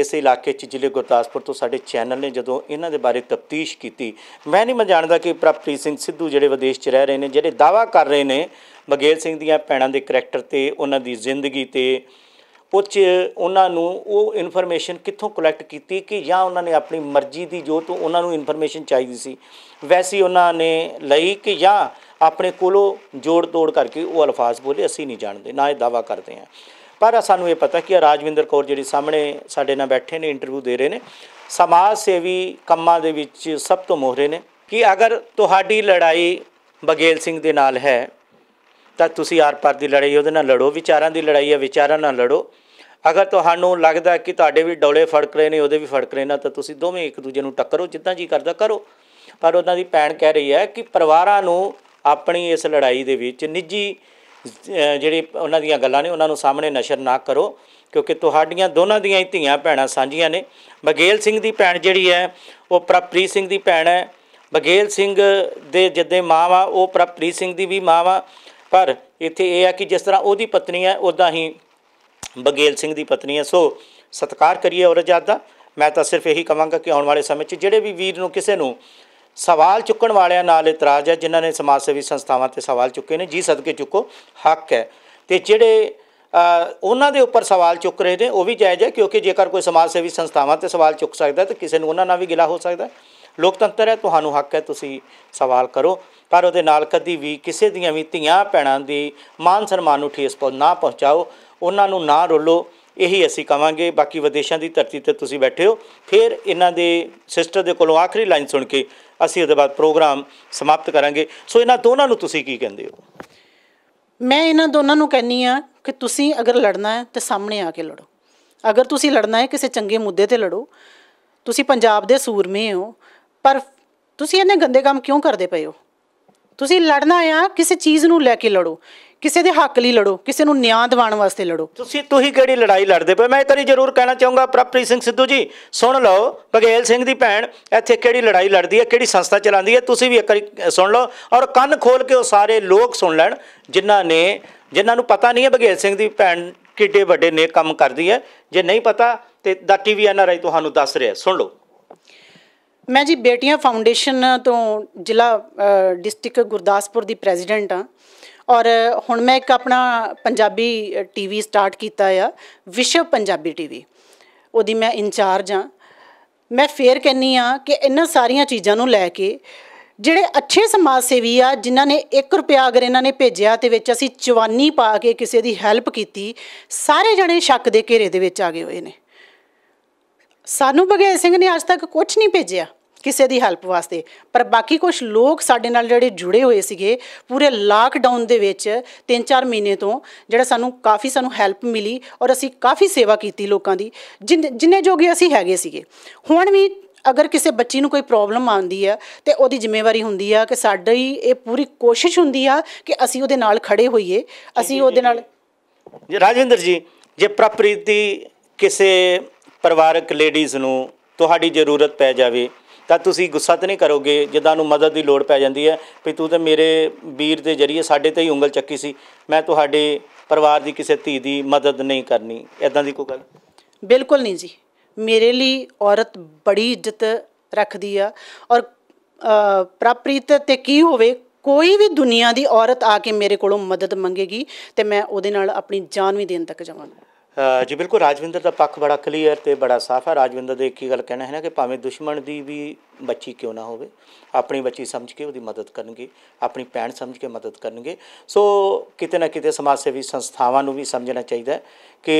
ਇਸ ਇਲਾਕੇ 'ਚ ਜ਼ਿਲ੍ਹੇ ਗੁਰਦਾਸਪੁਰ ਤੋਂ ਸਾਡੇ ਚੈਨਲ ਨੇ ਜਦੋਂ ਇਹਨਾਂ ਦੇ ਬਾਰੇ ਤਫਤੀਸ਼ ਕੀਤੀ ਮੈਂ ਨਹੀਂ ਮੈਂ ਜਾਣਦਾ ਕਿ ਪ੍ਰਭਪ੍ਰੀਤ ਸਿੰਘ ਸਿੱਧੂ ਜਿਹੜੇ ਵਿਦੇਸ਼ 'ਚ ਰਹਿ ਰਹੇ ਨੇ ਜਿਹੜੇ ਦਾਵਾ ਕਰ ਰਹੇ ਨੇ ਬਗੇਲ ਸਿੰਘ ਦੀਆਂ ਭੈਣਾਂ ਦੇ ਕੈਰੈਕਟਰ ਤੇ ਉਹਨਾਂ ਦੀ ਜ਼ਿੰਦਗੀ ਤੇ ਉੱਚ ਉਹਨਾਂ ਨੂੰ ਉਹ ਇਨਫੋਰਮੇਸ਼ਨ ਕਿੱਥੋਂ ਕਲੈਕਟ ਕੀਤੀ ਕਿ ਜਾਂ ਉਹਨਾਂ ਨੇ ਆਪਣੀ ਮਰਜ਼ੀ ਦੀ ਜੋ ਤੋਂ ਉਹਨਾਂ ਨੂੰ ਇਨਫੋਰਮੇਸ਼ਨ ਚਾਹੀਦੀ ਸੀ ਵੈਸੀ ਉਹਨਾਂ ਨੇ ਲਈ ਕਿ ਜਾਂ ਆਪਣੇ ਕੋਲੋਂ ਜੋੜ ਤੋੜ ਕਰਕੇ ਉਹ ਅਲਫਾਜ਼ ਬੋਲੇ ਅਸੀਂ ਨਹੀਂ ਜਾਣਦੇ ਨਾ ਇਹ ਦਾਵਾ ਕਰਦੇ ਆ ਪਰ ਸਾਨੂੰ ਇਹ ਪਤਾ ਕਿ ਰਾਜਵਿੰਦਰ ਕੌਰ ਜਿਹੜੀ ਸਾਹਮਣੇ ਸਾਡੇ ਨਾਲ ਬੈਠੇ ਨੇ ਇੰਟਰਵਿਊ ਦੇ ਰਹੇ ਨੇ ਸਮਾਜ ਸੇਵੀ ਕੰਮਾਂ ਦੇ ਵਿੱਚ ਸਭ ਤੋਂ ਮੋਹਰੇ ਨੇ ਕਿ ਅਗਰ ਤੁਹਾਡੀ ਲੜਾਈ ਬਗੇਲ ਸਿੰਘ ਦੇ ਨਾਲ ਹੈ ਤਾਂ ਤੁਸੀਂ ਆਰ ਪਰ ਦੀ ਲੜਾਈ ਉਹਦੇ ਨਾਲ ਲੜੋ ਵਿਚਾਰਾਂ ਦੀ ਲੜਾਈ ਹੈ ਵਿਚਾਰਾਂ ਨਾਲ ਲੜੋ ਅਗਰ ਤੁਹਾਨੂੰ ਲੱਗਦਾ ਕਿ ਤੁਹਾਡੇ ਵੀ ਡੌਲੇ ਫੜਕ ਰਹੇ ਨੇ ਉਹਦੇ ਵੀ ਫੜਕ ਰਹੇ ਨੇ ਤਾਂ ਤੁਸੀਂ ਦੋਵੇਂ ਇੱਕ ਦੂਜੇ ਨੂੰ ਟੱਕਰੋ ਜਿੱਦਾਂ ਜੀ ਕਰਦਾ ਕਰੋ ਪਰ ਉਹਨਾਂ ਦੀ ਭੈਣ ਕਹਿ ਰਹੀ ਹੈ ਕਿ ਪਰਿਵਾਰਾਂ ਨੂੰ ਆਪਣੀ ਇਸ ਲੜਾਈ ਦੇ ਵਿੱਚ ਨਿੱਜੀ ਜਿਹੜੇ ਉਹਨਾਂ ਦੀਆਂ ਗੱਲਾਂ ਨੇ ਉਹਨਾਂ ਨੂੰ ਸਾਹਮਣੇ ਨਸ਼ਰ ਨਾ ਕਰੋ ਕਿਉਂਕਿ ਤੁਹਾਡੀਆਂ ਦੋਨਾਂ ਦੀਆਂ ਹੀ ਧੀਆਂ ਭੈਣਾਂ ਸਾਂਝੀਆਂ ਨੇ ਬਗੇਲ ਸਿੰਘ ਦੀ ਭੈਣ ਜਿਹੜੀ ਹੈ ਉਹ ਪ੍ਰਪ੍ਰੀਤ ਸਿੰਘ ਦੀ ਭੈਣ ਹੈ ਬਗੇਲ ਸਿੰਘ ਦੇ ਜਿੱਦੇ ਮਾਂ ਵਾ ਉਹ ਪ੍ਰਪ੍ਰੀਤ ਸਿੰਘ ਦੀ ਵੀ ਮਾਂ ਵਾ ਪਰ ਇੱਥੇ ਇਹ ਆ ਕਿ ਜਿਸ ਤਰ੍ਹਾਂ ਉਹਦੀ ਪਤਨੀ ਹੈ ਉਦਾਂ ਹੀ ਬਗੇਲ ਸਿੰਘ ਦੀ ਪਤਨੀ ਹੈ ਸੋ ਸਤਕਾਰ ਕਰੀਏ ਔਰਤ ਦਾ ਮੈਂ ਤਾਂ ਸਿਰਫ ਇਹੀ ਕਹਾਂਗਾ ਕਿ ਆਉਣ ਵਾਲੇ ਸਮੇਂ 'ਚ ਜਿਹੜੇ ਵੀ ਵੀਰ ਨੂੰ ਕਿਸੇ ਨੂੰ ਸਵਾਲ ਚੁੱਕਣ ਵਾਲਿਆਂ ਨਾਲ ਇਤਰਾਜ਼ ਹੈ ਜਿਨ੍ਹਾਂ ਨੇ ਸਮਾਜ ਸੇਵੀ ਸੰਸਥਾਵਾਂ ਤੇ ਸਵਾਲ ਚੁੱਕੇ ਨੇ ਜੀ ਸਦਕੇ ਚੁੱਕੋ ਹੱਕ ਹੈ ਤੇ ਜਿਹੜੇ ਉਹਨਾਂ ਦੇ ਉੱਪਰ ਸਵਾਲ ਚੁੱਕ ਰਹੇ ਨੇ ਉਹ ਵੀ ਜਾਇਜ਼ ਹੈ ਕਿਉਂਕਿ ਜੇਕਰ ਕੋਈ ਸਮਾਜ ਸੇਵੀ ਸੰਸਥਾਵਾਂ ਤੇ ਸਵਾਲ ਚੁੱਕ ਸਕਦਾ ਤਾਂ ਕਿਸੇ ਨੂੰ ਉਹਨਾਂ ਨਾਲ ਵੀ ਗਿਲਾ ਹੋ ਸਕਦਾ ਲੋਕਤੰਤਰ ਹੈ ਤੁਹਾਨੂੰ ਹੱਕ ਹੈ ਤੁਸੀਂ ਸਵਾਲ ਕਰੋ ਪਰ ਉਹਦੇ ਨਾਲ ਕਦੀ ਵੀ ਕਿਸੇ ਦੀਆਂ ਵੀ ਧੀਆਂ ਭੈਣਾਂ ਦੀ ਮਾਨ ਸਨਮਾਨ ਨੂੰ ਠੇਸ ਨਾ ਪਹੁੰਚਾਓ ਉਹਨਾਂ ਨੂੰ ਨਾ ਰੋਲੋ ਇਹੀ ਅਸੀਂ ਕਵਾਂਗੇ ਬਾਕੀ ਵਿਦੇਸ਼ਾਂ ਦੀ ਧਰਤੀ ਤੇ ਤੁਸੀਂ ਬੈਠੇ ਹੋ ਫਿਰ ਇਹਨਾਂ ਦੇ ਸਿਸਟਰ ਦੇ ਕੋਲੋਂ ਆਖਰੀ ਲਾਈਨ ਸੁਣ ਕੇ ਅਸੀਂ ਉਹਦੇ ਬਾਅਦ ਪ੍ਰੋਗਰਾਮ ਸਮਾਪਤ ਕਰਾਂਗੇ ਸੋ ਇਹਨਾਂ ਦੋਨਾਂ ਨੂੰ ਤੁਸੀਂ ਕੀ ਕਹਿੰਦੇ ਹੋ ਮੈਂ ਇਹਨਾਂ ਦੋਨਾਂ ਨੂੰ ਕਹਿੰਨੀ ਆ ਕਿ ਤੁਸੀਂ ਅਗਰ ਲੜਨਾ ਹੈ ਤੇ ਸਾਹਮਣੇ ਆ ਕੇ ਲੜੋ ਅਗਰ ਤੁਸੀਂ ਲੜਨਾ ਹੈ ਕਿਸੇ ਚੰਗੇ ਮੁੱਦੇ ਤੇ ਲੜੋ ਤੁਸੀਂ ਪੰਜਾਬ ਦੇ ਸੂਰਮੇ ਹੋ ਪਰ ਤੁਸੀਂ ਇਹਨੇ ਗੰਦੇ ਕੰਮ ਕਿਉਂ ਕਰਦੇ ਪਏ ਹੋ ਤੁਸੀਂ ਲੜਨਾ ਆ ਕਿਸੇ ਚੀਜ਼ ਨੂੰ ਲੈ ਕੇ ਲੜੋ ਕਿਸੇ ਦੇ ਹੱਕ ਲਈ ਲੜੋ ਕਿਸੇ ਨੂੰ ਨਿਆਂ ਦਿਵਾਉਣ ਵਾਸਤੇ ਲੜੋ ਤੁਸੀਂ ਤੁਸੀਂ ਕਿਹੜੀ ਲੜਾਈ ਲੜਦੇ ਪਏ ਮੈਂ ਇੱਕ ਜ਼ਰੂਰ ਕਹਿਣਾ ਚਾਹੂੰਗਾ ਪ੍ਰਭਪ੍ਰੀਤ ਸਿੰਘ ਸਿੱਧੂ ਜੀ ਸੁਣ ਲਓ ਬਗੇਲ ਸਿੰਘ ਦੀ ਭੈਣ ਇੱਥੇ ਕਿਹੜੀ ਲੜਾਈ ਲੜਦੀ ਹੈ ਕਿਹੜੀ ਸੰਸਥਾ ਚਲਾਉਂਦੀ ਹੈ ਤੁਸੀਂ ਵੀ ਇੱਕ ਵਾਰੀ ਸੁਣ ਲਓ ਔਰ ਕੰਨ ਖੋਲ ਕੇ ਉਹ ਸਾਰੇ ਲੋਕ ਸੁਣ ਲੈਣ ਜਿਨ੍ਹਾਂ ਨੇ ਜਿਨ੍ਹਾਂ ਨੂੰ ਪਤਾ ਨਹੀਂ ਹੈ ਬਗੇਲ ਸਿੰਘ ਦੀ ਭੈਣ ਕਿੱਡੇ ਵੱਡੇ ਨੇ ਕੰਮ ਕਰਦੀ ਹੈ ਜੇ ਨਹੀਂ ਪਤਾ ਤੇ ਦਾ ਟੀਵੀ ਆਈ ਤੁਹਾਨੂੰ ਦੱਸ ਰਿਹਾ ਸੁਣ ਲਓ ਮੈਂ ਜੀ ਬੇਟੀਆਂ ਫਾਊਂਡੇਸ਼ਨ ਤੋਂ ਜ਼ਿਲ੍ਹਾ ਡਿਸਟ੍ਰਿਕਟ ਗੁਰਦਾਸਪੁਰ ਦੀ ਪ੍ਰੈਜ਼ੀਡੈਂਟ ਹਾਂ ਔਰ ਹੁਣ ਮੈਂ ਇੱਕ ਆਪਣਾ ਪੰਜਾਬੀ ਟੀਵੀ ਸਟਾਰਟ ਕੀਤਾ ਆ ਵਿਸ਼ਵ ਪੰਜਾਬੀ ਟੀਵੀ ਉਹਦੀ ਮੈਂ ਇੰਚਾਰਜ ਆ ਮੈਂ ਫੇਰ ਕਹਿੰਨੀ ਆ ਕਿ ਇਹਨਾਂ ਸਾਰੀਆਂ ਚੀਜ਼ਾਂ ਨੂੰ ਲੈ ਕੇ ਜਿਹੜੇ ਅੱਛੇ ਸਮਾਜ ਸੇਵੀ ਆ ਜਿਨ੍ਹਾਂ ਨੇ 1 ਰੁਪਿਆ ਅਗਰ ਇਹਨਾਂ ਨੇ ਭੇਜਿਆ ਤੇ ਵਿੱਚ ਅਸੀਂ ਚਵਾਨੀ ਪਾ ਕੇ ਕਿਸੇ ਦੀ ਹੈਲਪ ਕੀਤੀ ਸਾਰੇ ਜਣੇ ਸ਼ੱਕ ਦੇ ਘੇਰੇ ਦੇ ਵਿੱਚ ਆ ਗਏ ਹੋਏ ਨੇ ਸਾਨੂੰ ਭਗਤ ਸਿੰਘ ਨੇ ਅੱਜ ਤੱਕ ਕੁਝ ਨਹੀਂ ਭੇਜਿਆ ਕਿਸੇ ਦੀ ਹੈਲਪ ਵਾਸਤੇ ਪਰ ਬਾਕੀ ਕੁਝ ਲੋਕ ਸਾਡੇ ਨਾਲ ਜਿਹੜੇ ਜੁੜੇ ਹੋਏ ਸੀਗੇ ਪੂਰੇ ਲਾਕਡਾਊਨ ਦੇ ਵਿੱਚ 3-4 ਮਹੀਨੇ ਤੋਂ ਜਿਹੜਾ ਸਾਨੂੰ ਕਾਫੀ ਸਾਨੂੰ ਹੈਲਪ ਮਿਲੀ ਔਰ ਅਸੀਂ ਕਾਫੀ ਸੇਵਾ ਕੀਤੀ ਲੋਕਾਂ ਦੀ ਜਿੰਨੇ ਜੋਗੇ ਅਸੀਂ ਹੈਗੇ ਸੀਗੇ ਹੁਣ ਵੀ ਅਗਰ ਕਿਸੇ ਬੱਚੀ ਨੂੰ ਕੋਈ ਪ੍ਰੋਬਲਮ ਆਉਂਦੀ ਆ ਤੇ ਉਹਦੀ ਜ਼ਿੰਮੇਵਾਰੀ ਹੁੰਦੀ ਆ ਕਿ ਸਾਡੀ ਇਹ ਪੂਰੀ ਕੋਸ਼ਿਸ਼ ਹੁੰਦੀ ਆ ਕਿ ਅਸੀਂ ਉਹਦੇ ਨਾਲ ਖੜੇ ਹੋਈਏ ਅਸੀਂ ਉਹਦੇ ਨਾਲ ਜੀ ਰਾਜਿੰਦਰ ਜੀ ਜੇ ਪ੍ਰਪ੍ਰੀਤੀ ਕਿਸੇ ਪਰਿਵਾਰਕ ਲੇਡੀਜ਼ ਨੂੰ ਤੁਹਾਡੀ ਜ਼ਰੂਰਤ ਪੈ ਜਾਵੇ ਤਾਂ ਤੁਸੀਂ ਗੁੱਸਾ ਤੇ ਨਹੀਂ ਕਰੋਗੇ ਜਿੱਦਾਂ ਨੂੰ ਮਦਦ ਦੀ ਲੋੜ ਪੈ ਜਾਂਦੀ ਹੈ ਵੀ ਤੂੰ ਤੇ ਮੇਰੇ ਵੀਰ ਦੇ ਜਰੀਏ ਸਾਡੇ ਤੇ ਹੀ ਉਂਗਲ ਚੱਕੀ ਸੀ ਮੈਂ ਤੁਹਾਡੇ ਪਰਿਵਾਰ ਦੀ ਕਿਸੇ ਧੀ ਦੀ ਮਦਦ ਨਹੀਂ ਕਰਨੀ ਇਦਾਂ ਦੀ ਕੋਈ ਗੱਲ ਬਿਲਕੁਲ ਨਹੀਂ ਜੀ ਮੇਰੇ ਲਈ ਔਰਤ ਬੜੀ ਇੱਜ਼ਤ ਰੱਖਦੀ ਆ ਔਰ ਪ੍ਰਾਪ੍ਰੀਤ ਤੇ ਕੀ ਹੋਵੇ ਕੋਈ ਵੀ ਦੁਨੀਆ ਦੀ ਔਰਤ ਆ ਕੇ ਮੇਰੇ ਕੋਲੋਂ ਮਦਦ ਮੰਗੇਗੀ ਤੇ ਮੈਂ ਉਹਦੇ ਨਾਲ ਆਪਣੀ ਜਾਨ ਵੀ ਦੇਣ ਤੱਕ ਜਾਵਾਂਗਾ ਜੀ ਬਿਲਕੁਲ ਰਾਜਵਿੰਦਰ ਦਾ ਪੱਖ ਬੜਾ ਕਲੀਅਰ ਤੇ ਬੜਾ ਸਾਫ਼ ਹੈ ਰਾਜਵਿੰਦਰ ਦੇ ਇੱਕੀ ਗੱਲ ਕਹਿਣਾ ਹੈ ਨਾ ਕਿ ਭਾਵੇਂ ਦੁਸ਼ਮਣ ਦੀ ਵੀ ਬੱਚੀ ਕਿਉਂ ਨਾ ਹੋਵੇ ਆਪਣੀ ਬੱਚੀ ਸਮਝ ਕੇ ਉਹਦੀ ਮਦਦ ਕਰਨਗੇ ਆਪਣੀ ਭੈਣ ਸਮਝ ਕੇ ਮਦਦ ਕਰਨਗੇ ਸੋ ਕਿਤੇ ਨਾ ਕਿਤੇ ਸਮਾਜ ਸੇਵੀ ਸੰਸਥਾਵਾਂ ਨੂੰ ਵੀ ਸਮਝਣਾ ਚਾਹੀਦਾ ਕਿ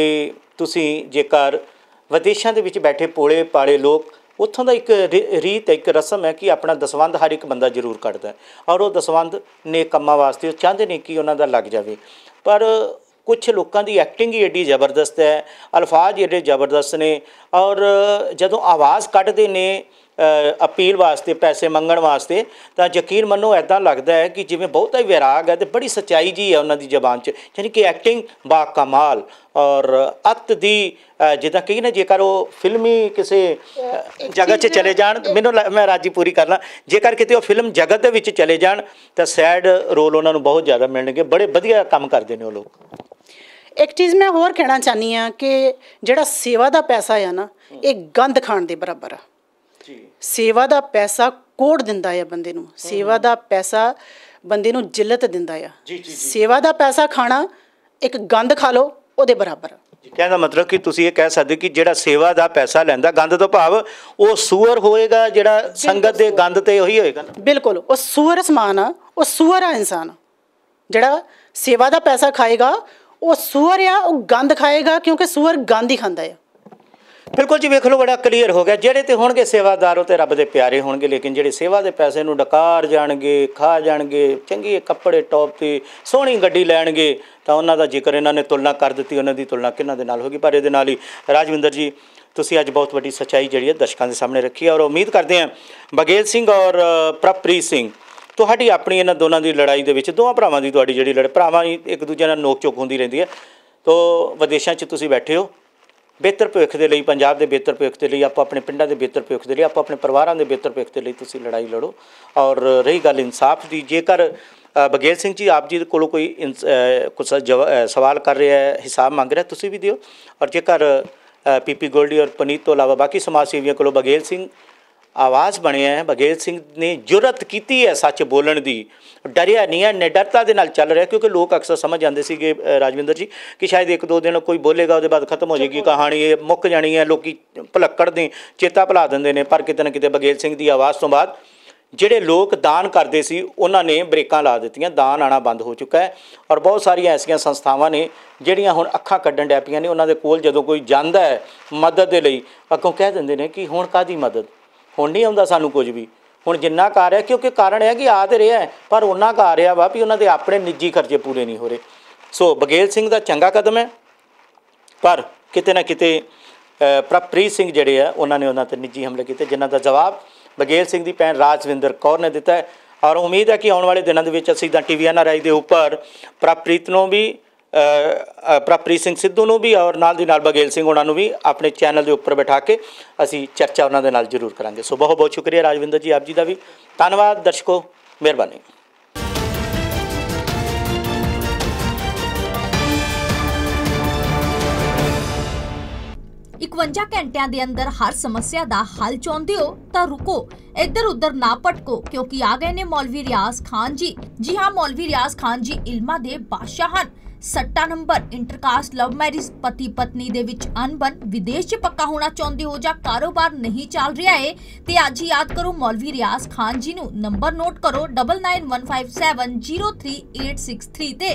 ਤੁਸੀਂ ਜੇਕਰ ਵਿਦੇਸ਼ਾਂ ਦੇ ਵਿੱਚ ਬੈਠੇ ਪੋਲੇ ਪਾਲੇ ਲੋਕ ਉੱਥੋਂ ਦਾ ਇੱਕ ਰੀਤ ਇੱਕ ਰਸਮ ਹੈ ਕਿ ਆਪਣਾ ਦਸਵੰਦ ਹਰ ਇੱਕ ਬੰਦਾ ਜ਼ਰੂਰ ਕੱਢਦਾ ਔਰ ਉਹ ਦਸਵੰਦ ਨੇ ਕੰਮਾਂ ਵਾਸਤੇ ਉਹ ਚਾਹੁੰਦੇ ਨੇ ਕਿ ਉਹਨਾਂ ਦਾ ਲੱਗ ਜਾਵੇ ਪਰ ਕੁਝ ਲੋਕਾਂ ਦੀ ਐਕਟਿੰਗ ਹੀ ਏਡੀ ਜ਼ਬਰਦਸਤ ਹੈ ਅਲਫਾਜ਼ ਏਡੇ ਜ਼ਬਰਦਸਤ ਨੇ ਔਰ ਜਦੋਂ ਆਵਾਜ਼ ਕੱਢਦੇ ਨੇ ਅਪੀਲ ਵਾਸਤੇ ਪੈਸੇ ਮੰਗਣ ਵਾਸਤੇ ਤਾਂ ਯਕੀਨ ਮੰਨੋ ਐਦਾਂ ਲੱਗਦਾ ਹੈ ਕਿ ਜਿਵੇਂ ਬਹੁਤਾ ਹੀ ਵਿਰਾਗ ਹੈ ਤੇ ਬੜੀ ਸਚਾਈ ਜੀ ਹੈ ਉਹਨਾਂ ਦੀ ਜ਼ਬਾਨ 'ਚ ਯਾਨੀ ਕਿ ਐਕਟਿੰਗ ਬਾ ਕਮਾਲ ਔਰ ਅਤ ਦੀ ਜਿੱਦਾਂ ਕਹੀ ਨਾ ਜੇਕਰ ਉਹ ਫਿਲਮੀ ਕਿਸੇ ਜਗ੍ਹਾ 'ਚ ਚਲੇ ਜਾਣ ਮੈਨੂੰ ਮੈਂ ਰਾਜੀ ਪੂਰੀ ਕਰਨਾ ਜੇਕਰ ਕਿਤੇ ਉਹ ਫਿਲਮ ਜਗਤ ਦੇ ਵਿੱਚ ਚਲੇ ਜਾਣ ਤਾਂ ਸੈਡ ਰੋਲ ਉਹਨਾਂ ਨੂੰ ਬਹੁਤ ਜ਼ਿਆਦਾ ਮਿਲਣਗੇ ਬੜੇ ਵਧੀਆ ਕੰਮ ਕਰਦੇ ਨੇ ਉਹ ਲੋਕ ਇੱਕ ਚੀਜ਼ ਮੈਂ ਹੋਰ ਕਹਿਣਾ ਚਾਹਨੀ ਆ ਕਿ ਜਿਹੜਾ ਸੇਵਾ ਦਾ ਪੈਸਾ ਆ ਨਾ ਇਹ ਗੰਦ ਖਾਣ ਦੇ ਬਰਾਬਰ ਆ ਜੀ ਸੇਵਾ ਦਾ ਪੈਸਾ ਕੋੜ ਦਿੰਦਾ ਆ ਬੰਦੇ ਨੂੰ ਸੇਵਾ ਦਾ ਪੈਸਾ ਬੰਦੇ ਨੂੰ ਜਿੱਲਤ ਦਿੰਦਾ ਆ ਜੀ ਜੀ ਸੇਵਾ ਦਾ ਪੈਸਾ ਖਾਣਾ ਇੱਕ ਗੰਦ ਖਾ ਲੋ ਉਹਦੇ ਬਰਾਬਰ ਕਹਿਣ ਦਾ ਮਤਲਬ ਕਿ ਤੁਸੀਂ ਇਹ ਕਹਿ ਸਕਦੇ ਕਿ ਜਿਹੜਾ ਸੇਵਾ ਦਾ ਪੈਸਾ ਲੈਂਦਾ ਗੰਦ ਤੋਂ ਭਾਵ ਉਹ ਸੂਰ ਹੋਏਗਾ ਜਿਹੜਾ ਸੰਗਤ ਦੇ ਗੰਦ ਤੇ ਉਹੀ ਹੋਏਗਾ ਬਿਲਕੁਲ ਉਹ ਸੂਰ ਸਮਾਨ ਆ ਉਹ ਸੂਰ ਆ ਇਨਸਾਨ ਜਿਹੜਾ ਸੇਵਾ ਦਾ ਪੈਸਾ ਖਾਏਗਾ ਉਹ ਸੂਰ ਆ ਉਹ ਗੰਦ ਖਾਏਗਾ ਕਿਉਂਕਿ ਸੂਰ ਗੰਦ ਹੀ ਖਾਂਦਾ ਆ ਬਿਲਕੁਲ ਜੀ ਵੇਖ ਲਓ ਬੜਾ ਕਲੀਅਰ ਹੋ ਗਿਆ ਜਿਹੜੇ ਤੇ ਹੋਣਗੇ ਸੇਵਾਦਾਰ ਉਹ ਤੇ ਰੱਬ ਦੇ ਪਿਆਰੇ ਹੋਣਗੇ ਲੇਕਿਨ ਜਿਹੜੇ ਸੇਵਾ ਦੇ ਪੈਸੇ ਨੂੰ ਡਕਾਰ ਜਾਣਗੇ ਖਾ ਜਾਣਗੇ ਚੰਗੇ ਕੱਪੜੇ ਟੌਪ ਤੇ ਸੋਹਣੀ ਗੱਡੀ ਲੈਣਗੇ ਤਾਂ ਉਹਨਾਂ ਦਾ ਜ਼ਿਕਰ ਇਹਨਾਂ ਨੇ ਤੁਲਨਾ ਕਰ ਦਿੱਤੀ ਉਹਨਾਂ ਦੀ ਤੁਲਨਾ ਕਿਹਨਾਂ ਦੇ ਨਾਲ ਹੋਗੀ ਪਰ ਇਹਦੇ ਨਾਲ ਹੀ ਰਾਜਵਿੰਦਰ ਜੀ ਤੁਸੀਂ ਅੱਜ ਬਹੁਤ ਵੱਡੀ ਸਚਾਈ ਜਿਹੜੀ ਹੈ ਦਰਸ਼ਕਾਂ ਦੇ ਸਾਹਮਣੇ ਰੱਖੀ ਹੈ ਔਰ ਉਮੀਦ ਕਰਦੇ ਹਾਂ ਬਗੇਲ ਸਿੰਘ ਔਰ ਪ੍ਰਪ੍ਰੀਤ ਸਿੰਘ ਤੁਹਾਡੀ ਆਪਣੀ ਇਹਨਾਂ ਦੋਨਾਂ ਦੀ ਲੜਾਈ ਦੇ ਵਿੱਚ ਦੋਹਾਂ ਭਰਾਵਾਂ ਦੀ ਤੁਹਾਡੀ ਜਿਹੜੀ ਲੜਾਈ ਭਰਾਵਾਂ ਇੱਕ ਦੂਜੇ ਨਾਲ ਨੋਕ ਝੋਕ ਹੁੰਦੀ ਰਹਿੰਦੀ ਹੈ ਤੋਂ ਵਿਦੇਸ਼ਾਂ 'ਚ ਤੁਸੀਂ ਬੈਠੇ ਹੋ ਬਿਹਤਰ ਭਵਿੱਖ ਦੇ ਲਈ ਪੰਜਾਬ ਦੇ ਬਿਹਤਰ ਭਵਿੱਖ ਦੇ ਲਈ ਆਪਾਂ ਆਪਣੇ ਪਿੰਡਾਂ ਦੇ ਬਿਹਤਰ ਭਵਿੱਖ ਦੇ ਲਈ ਆਪਾਂ ਆਪਣੇ ਪਰਿਵਾਰਾਂ ਦੇ ਬਿਹਤਰ ਭਵਿੱਖ ਦੇ ਲਈ ਤੁਸੀਂ ਲੜਾਈ ਲੜੋ ਔਰ ਰਹੀ ਗੱਲ ਇਨਸਾਫ ਦੀ ਜੇਕਰ ਬਗੇਲ ਸਿੰਘ ਜੀ ਆਪ ਜੀ ਦੇ ਕੋਲੋਂ ਕੋਈ ਕੁਝ ਸਵਾਲ ਕਰ ਰਿਹਾ ਹੈ ਹਿਸਾਬ ਮੰਗ ਰਿਹਾ ਤੁਸੀਂ ਵੀ ਦਿਓ ਔਰ ਜੇਕਰ ਪੀਪੀ ਗੋਲਡੀ ਔਰ ਪਨੀਤ ਤੋਂ ਇਲਾਵਾ ਬਾਕੀ ਸਮਾਜ ਸੇਵੀਆਂ ਕੋਲੋਂ ਬਗੇਲ ਸਿੰਘ ਆਵਾਜ਼ ਬਣਿਆ ਹੈ ਬਗੇਲ ਸਿੰਘ ਨੇ ਜੁਰਤ ਕੀਤੀ ਹੈ ਸੱਚ ਬੋਲਣ ਦੀ ਡਰਿਆ ਨਹੀਂ ਹੈ ਨਿਡਰਤਾ ਦੇ ਨਾਲ ਚੱਲ ਰਿਹਾ ਕਿਉਂਕਿ ਲੋਕ ਅਕਸਰ ਸਮਝ ਜਾਂਦੇ ਸੀਗੇ ਰਾਜਵਿੰਦਰ ਜੀ ਕਿ ਸ਼ਾਇਦ ਇੱਕ ਦੋ ਦਿਨ ਕੋਈ ਬੋਲੇਗਾ ਉਹਦੇ ਬਾਅਦ ਖਤਮ ਹੋ ਜਾਏਗੀ ਕਹਾਣੀ ਇਹ ਮੁੱਕ ਜਾਣੀ ਹੈ ਲੋਕੀ ਭਲੱਕੜ ਦੇ ਚੇਤਾ ਭੁਲਾ ਦਿੰਦੇ ਨੇ ਪਰ ਕਿਤੇ ਨਾ ਕਿਤੇ ਬਗੇਲ ਸਿੰਘ ਦੀ ਆਵਾਜ਼ ਤੋਂ ਬਾਅਦ ਜਿਹੜੇ ਲੋਕ ਦਾਨ ਕਰਦੇ ਸੀ ਉਹਨਾਂ ਨੇ ਬ੍ਰੇਕਾਂ ਲਾ ਦਿੱਤੀਆਂ ਦਾਨ ਆਣਾ ਬੰਦ ਹੋ ਚੁੱਕਾ ਹੈ ਔਰ ਬਹੁਤ ਸਾਰੀਆਂ ਐਸੀਆਂ ਸੰਸਥਾਵਾਂ ਨੇ ਜਿਹੜੀਆਂ ਹੁਣ ਅੱਖਾਂ ਕੱਢਣ ਡੈਪੀਆਂ ਪਈਆਂ ਨੇ ਉਹਨਾਂ ਦੇ ਕੋਲ ਜਦੋਂ ਕੋਈ ਜਾਂਦਾ ਹੈ ਮਦਦ ਦੇ ਲਈ ਅੱਗੋਂ ਕਹਿ ਦਿੰਦੇ ਨੇ ਕਿ ਹੁਣ ਕਾਦੀ ਮਦਦ ਹੁਣ ਨਹੀਂ ਆਉਂਦਾ ਸਾਨੂੰ ਕੁਝ ਵੀ ਹੁਣ ਜਿੰਨਾ ਕਰ ਰਿਹਾ ਕਿਉਂਕਿ ਕਾਰਨ ਹੈ ਕਿ ਆ ਤੇ ਰਿਹਾ ਪਰ ਉਹਨਾਂ ਕਰ ਰਿਹਾ ਵਾ ਵੀ ਉਹਨਾਂ ਦੇ ਆਪਣੇ ਨਿੱਜੀ ਖਰਚੇ ਪੂਰੇ ਨਹੀਂ ਹੋ ਰਹੇ ਸੋ ਬਗੇਲ ਸਿੰਘ ਦਾ ਚੰਗਾ ਕਦਮ ਹੈ ਪਰ ਕਿਤੇ ਨਾ ਕਿਤੇ ਪ੍ਰਪ੍ਰੀਤ ਸਿੰਘ ਜਿਹੜੇ ਆ ਉਹਨਾਂ ਨੇ ਉਹਨਾਂ ਤੇ ਨਿੱਜੀ ਹਮਲੇ ਕੀਤੇ ਜਿਨ੍ਹਾਂ ਦਾ ਜਵਾਬ ਬਗੇਲ ਸਿੰਘ ਦੀ ਭੈਣ ਰਾਜਵਿੰਦਰ ਕੌਰ ਨੇ ਦਿੱਤਾ ਔਰ ਉਮੀਦ ਹੈ ਕਿ ਆਉਣ ਵਾਲੇ ਦਿਨਾਂ ਦੇ ਵਿੱਚ ਅਸੀਂ ਤਾਂ ਟੀਵੀ ਐਨ ਆਰ ਆਈ ਦੇ ਉੱਪਰ ਪ੍ਰਪ੍ਰੀਤ ਨੂੰ ਵੀ ਪ੍ਰਪ੍ਰੀਤ ਸਿੰਘ ਸਿੱਧੂ ਨੂੰ ਵੀ ਔਰ ਨਾਲ ਦੀ ਨਾਲ ਬਗੇਲ ਸਿੰਘ ਉਹਨਾਂ ਨੂੰ ਵੀ ਆਪਣੇ ਚੈਨਲ ਦੇ ਉੱਪਰ ਬਿਠਾ ਕੇ ਅਸੀਂ ਚਰਚਾ ਉਹਨਾਂ ਦੇ ਨਾਲ ਜ਼ਰੂਰ ਕਰਾਂਗੇ ਸੋ ਬਹੁਤ ਬਹੁਤ ਸ਼ੁਕਰੀਆ ਰਾਜਵਿੰਦਰ ਜੀ ਆਪ ਜੀ ਦਾ ਵੀ ਧੰਨਵਾਦ ਦਰਸ਼ਕੋ ਮਿਹਰਬਾਨੀ ਇਕਵੰਜਾ ਘੰਟਿਆਂ ਦੇ ਅੰਦਰ ਹਰ ਸਮੱਸਿਆ ਦਾ ਹੱਲ ਚਾਹੁੰਦੇ ਹੋ ਤਾਂ ਰੁਕੋ ਇੱਧਰ ਉੱਧਰ ਨਾ ਪਟਕੋ ਕਿਉਂਕਿ ਆ ਗਏ ਨੇ ਮੌਲਵੀ ਰਿਆਜ਼ ਖਾਨ ਜੀ ਜੀ ਹਾਂ ਮੌਲਵੀ ਰਿਆਜ਼ ਖਾਨ ਜੀ ਇਲਮਾ ਦੇ ਬਾਦਸ਼ਾਹ ਹਨ ਸੱਟਾ ਨੰਬਰ ਇੰਟਰਕਾਸਟ ਲਵ ਮੈਰਿਜ ਪਤੀ ਪਤਨੀ ਦੇ ਵਿੱਚ ਅਨਬਨ ਵਿਦੇਸ਼ 'ਚ ਪੱਕਾ ਹੋਣਾ ਚਾਹੁੰਦੇ ਹੋ ਜਾਂ ਕਾਰੋਬਾਰ ਨਹੀਂ ਚੱਲ ਰਿਹਾ ਏ ਤੇ ਅੱਜ ਹੀ ਯਾਦ ਕਰੋ ਮੌਲਵੀ ਰਿਆਜ਼ ਖਾਨ ਜੀ ਨੂੰ ਨੰਬਰ ਨੋਟ ਕਰੋ 9915703863 ਤੇ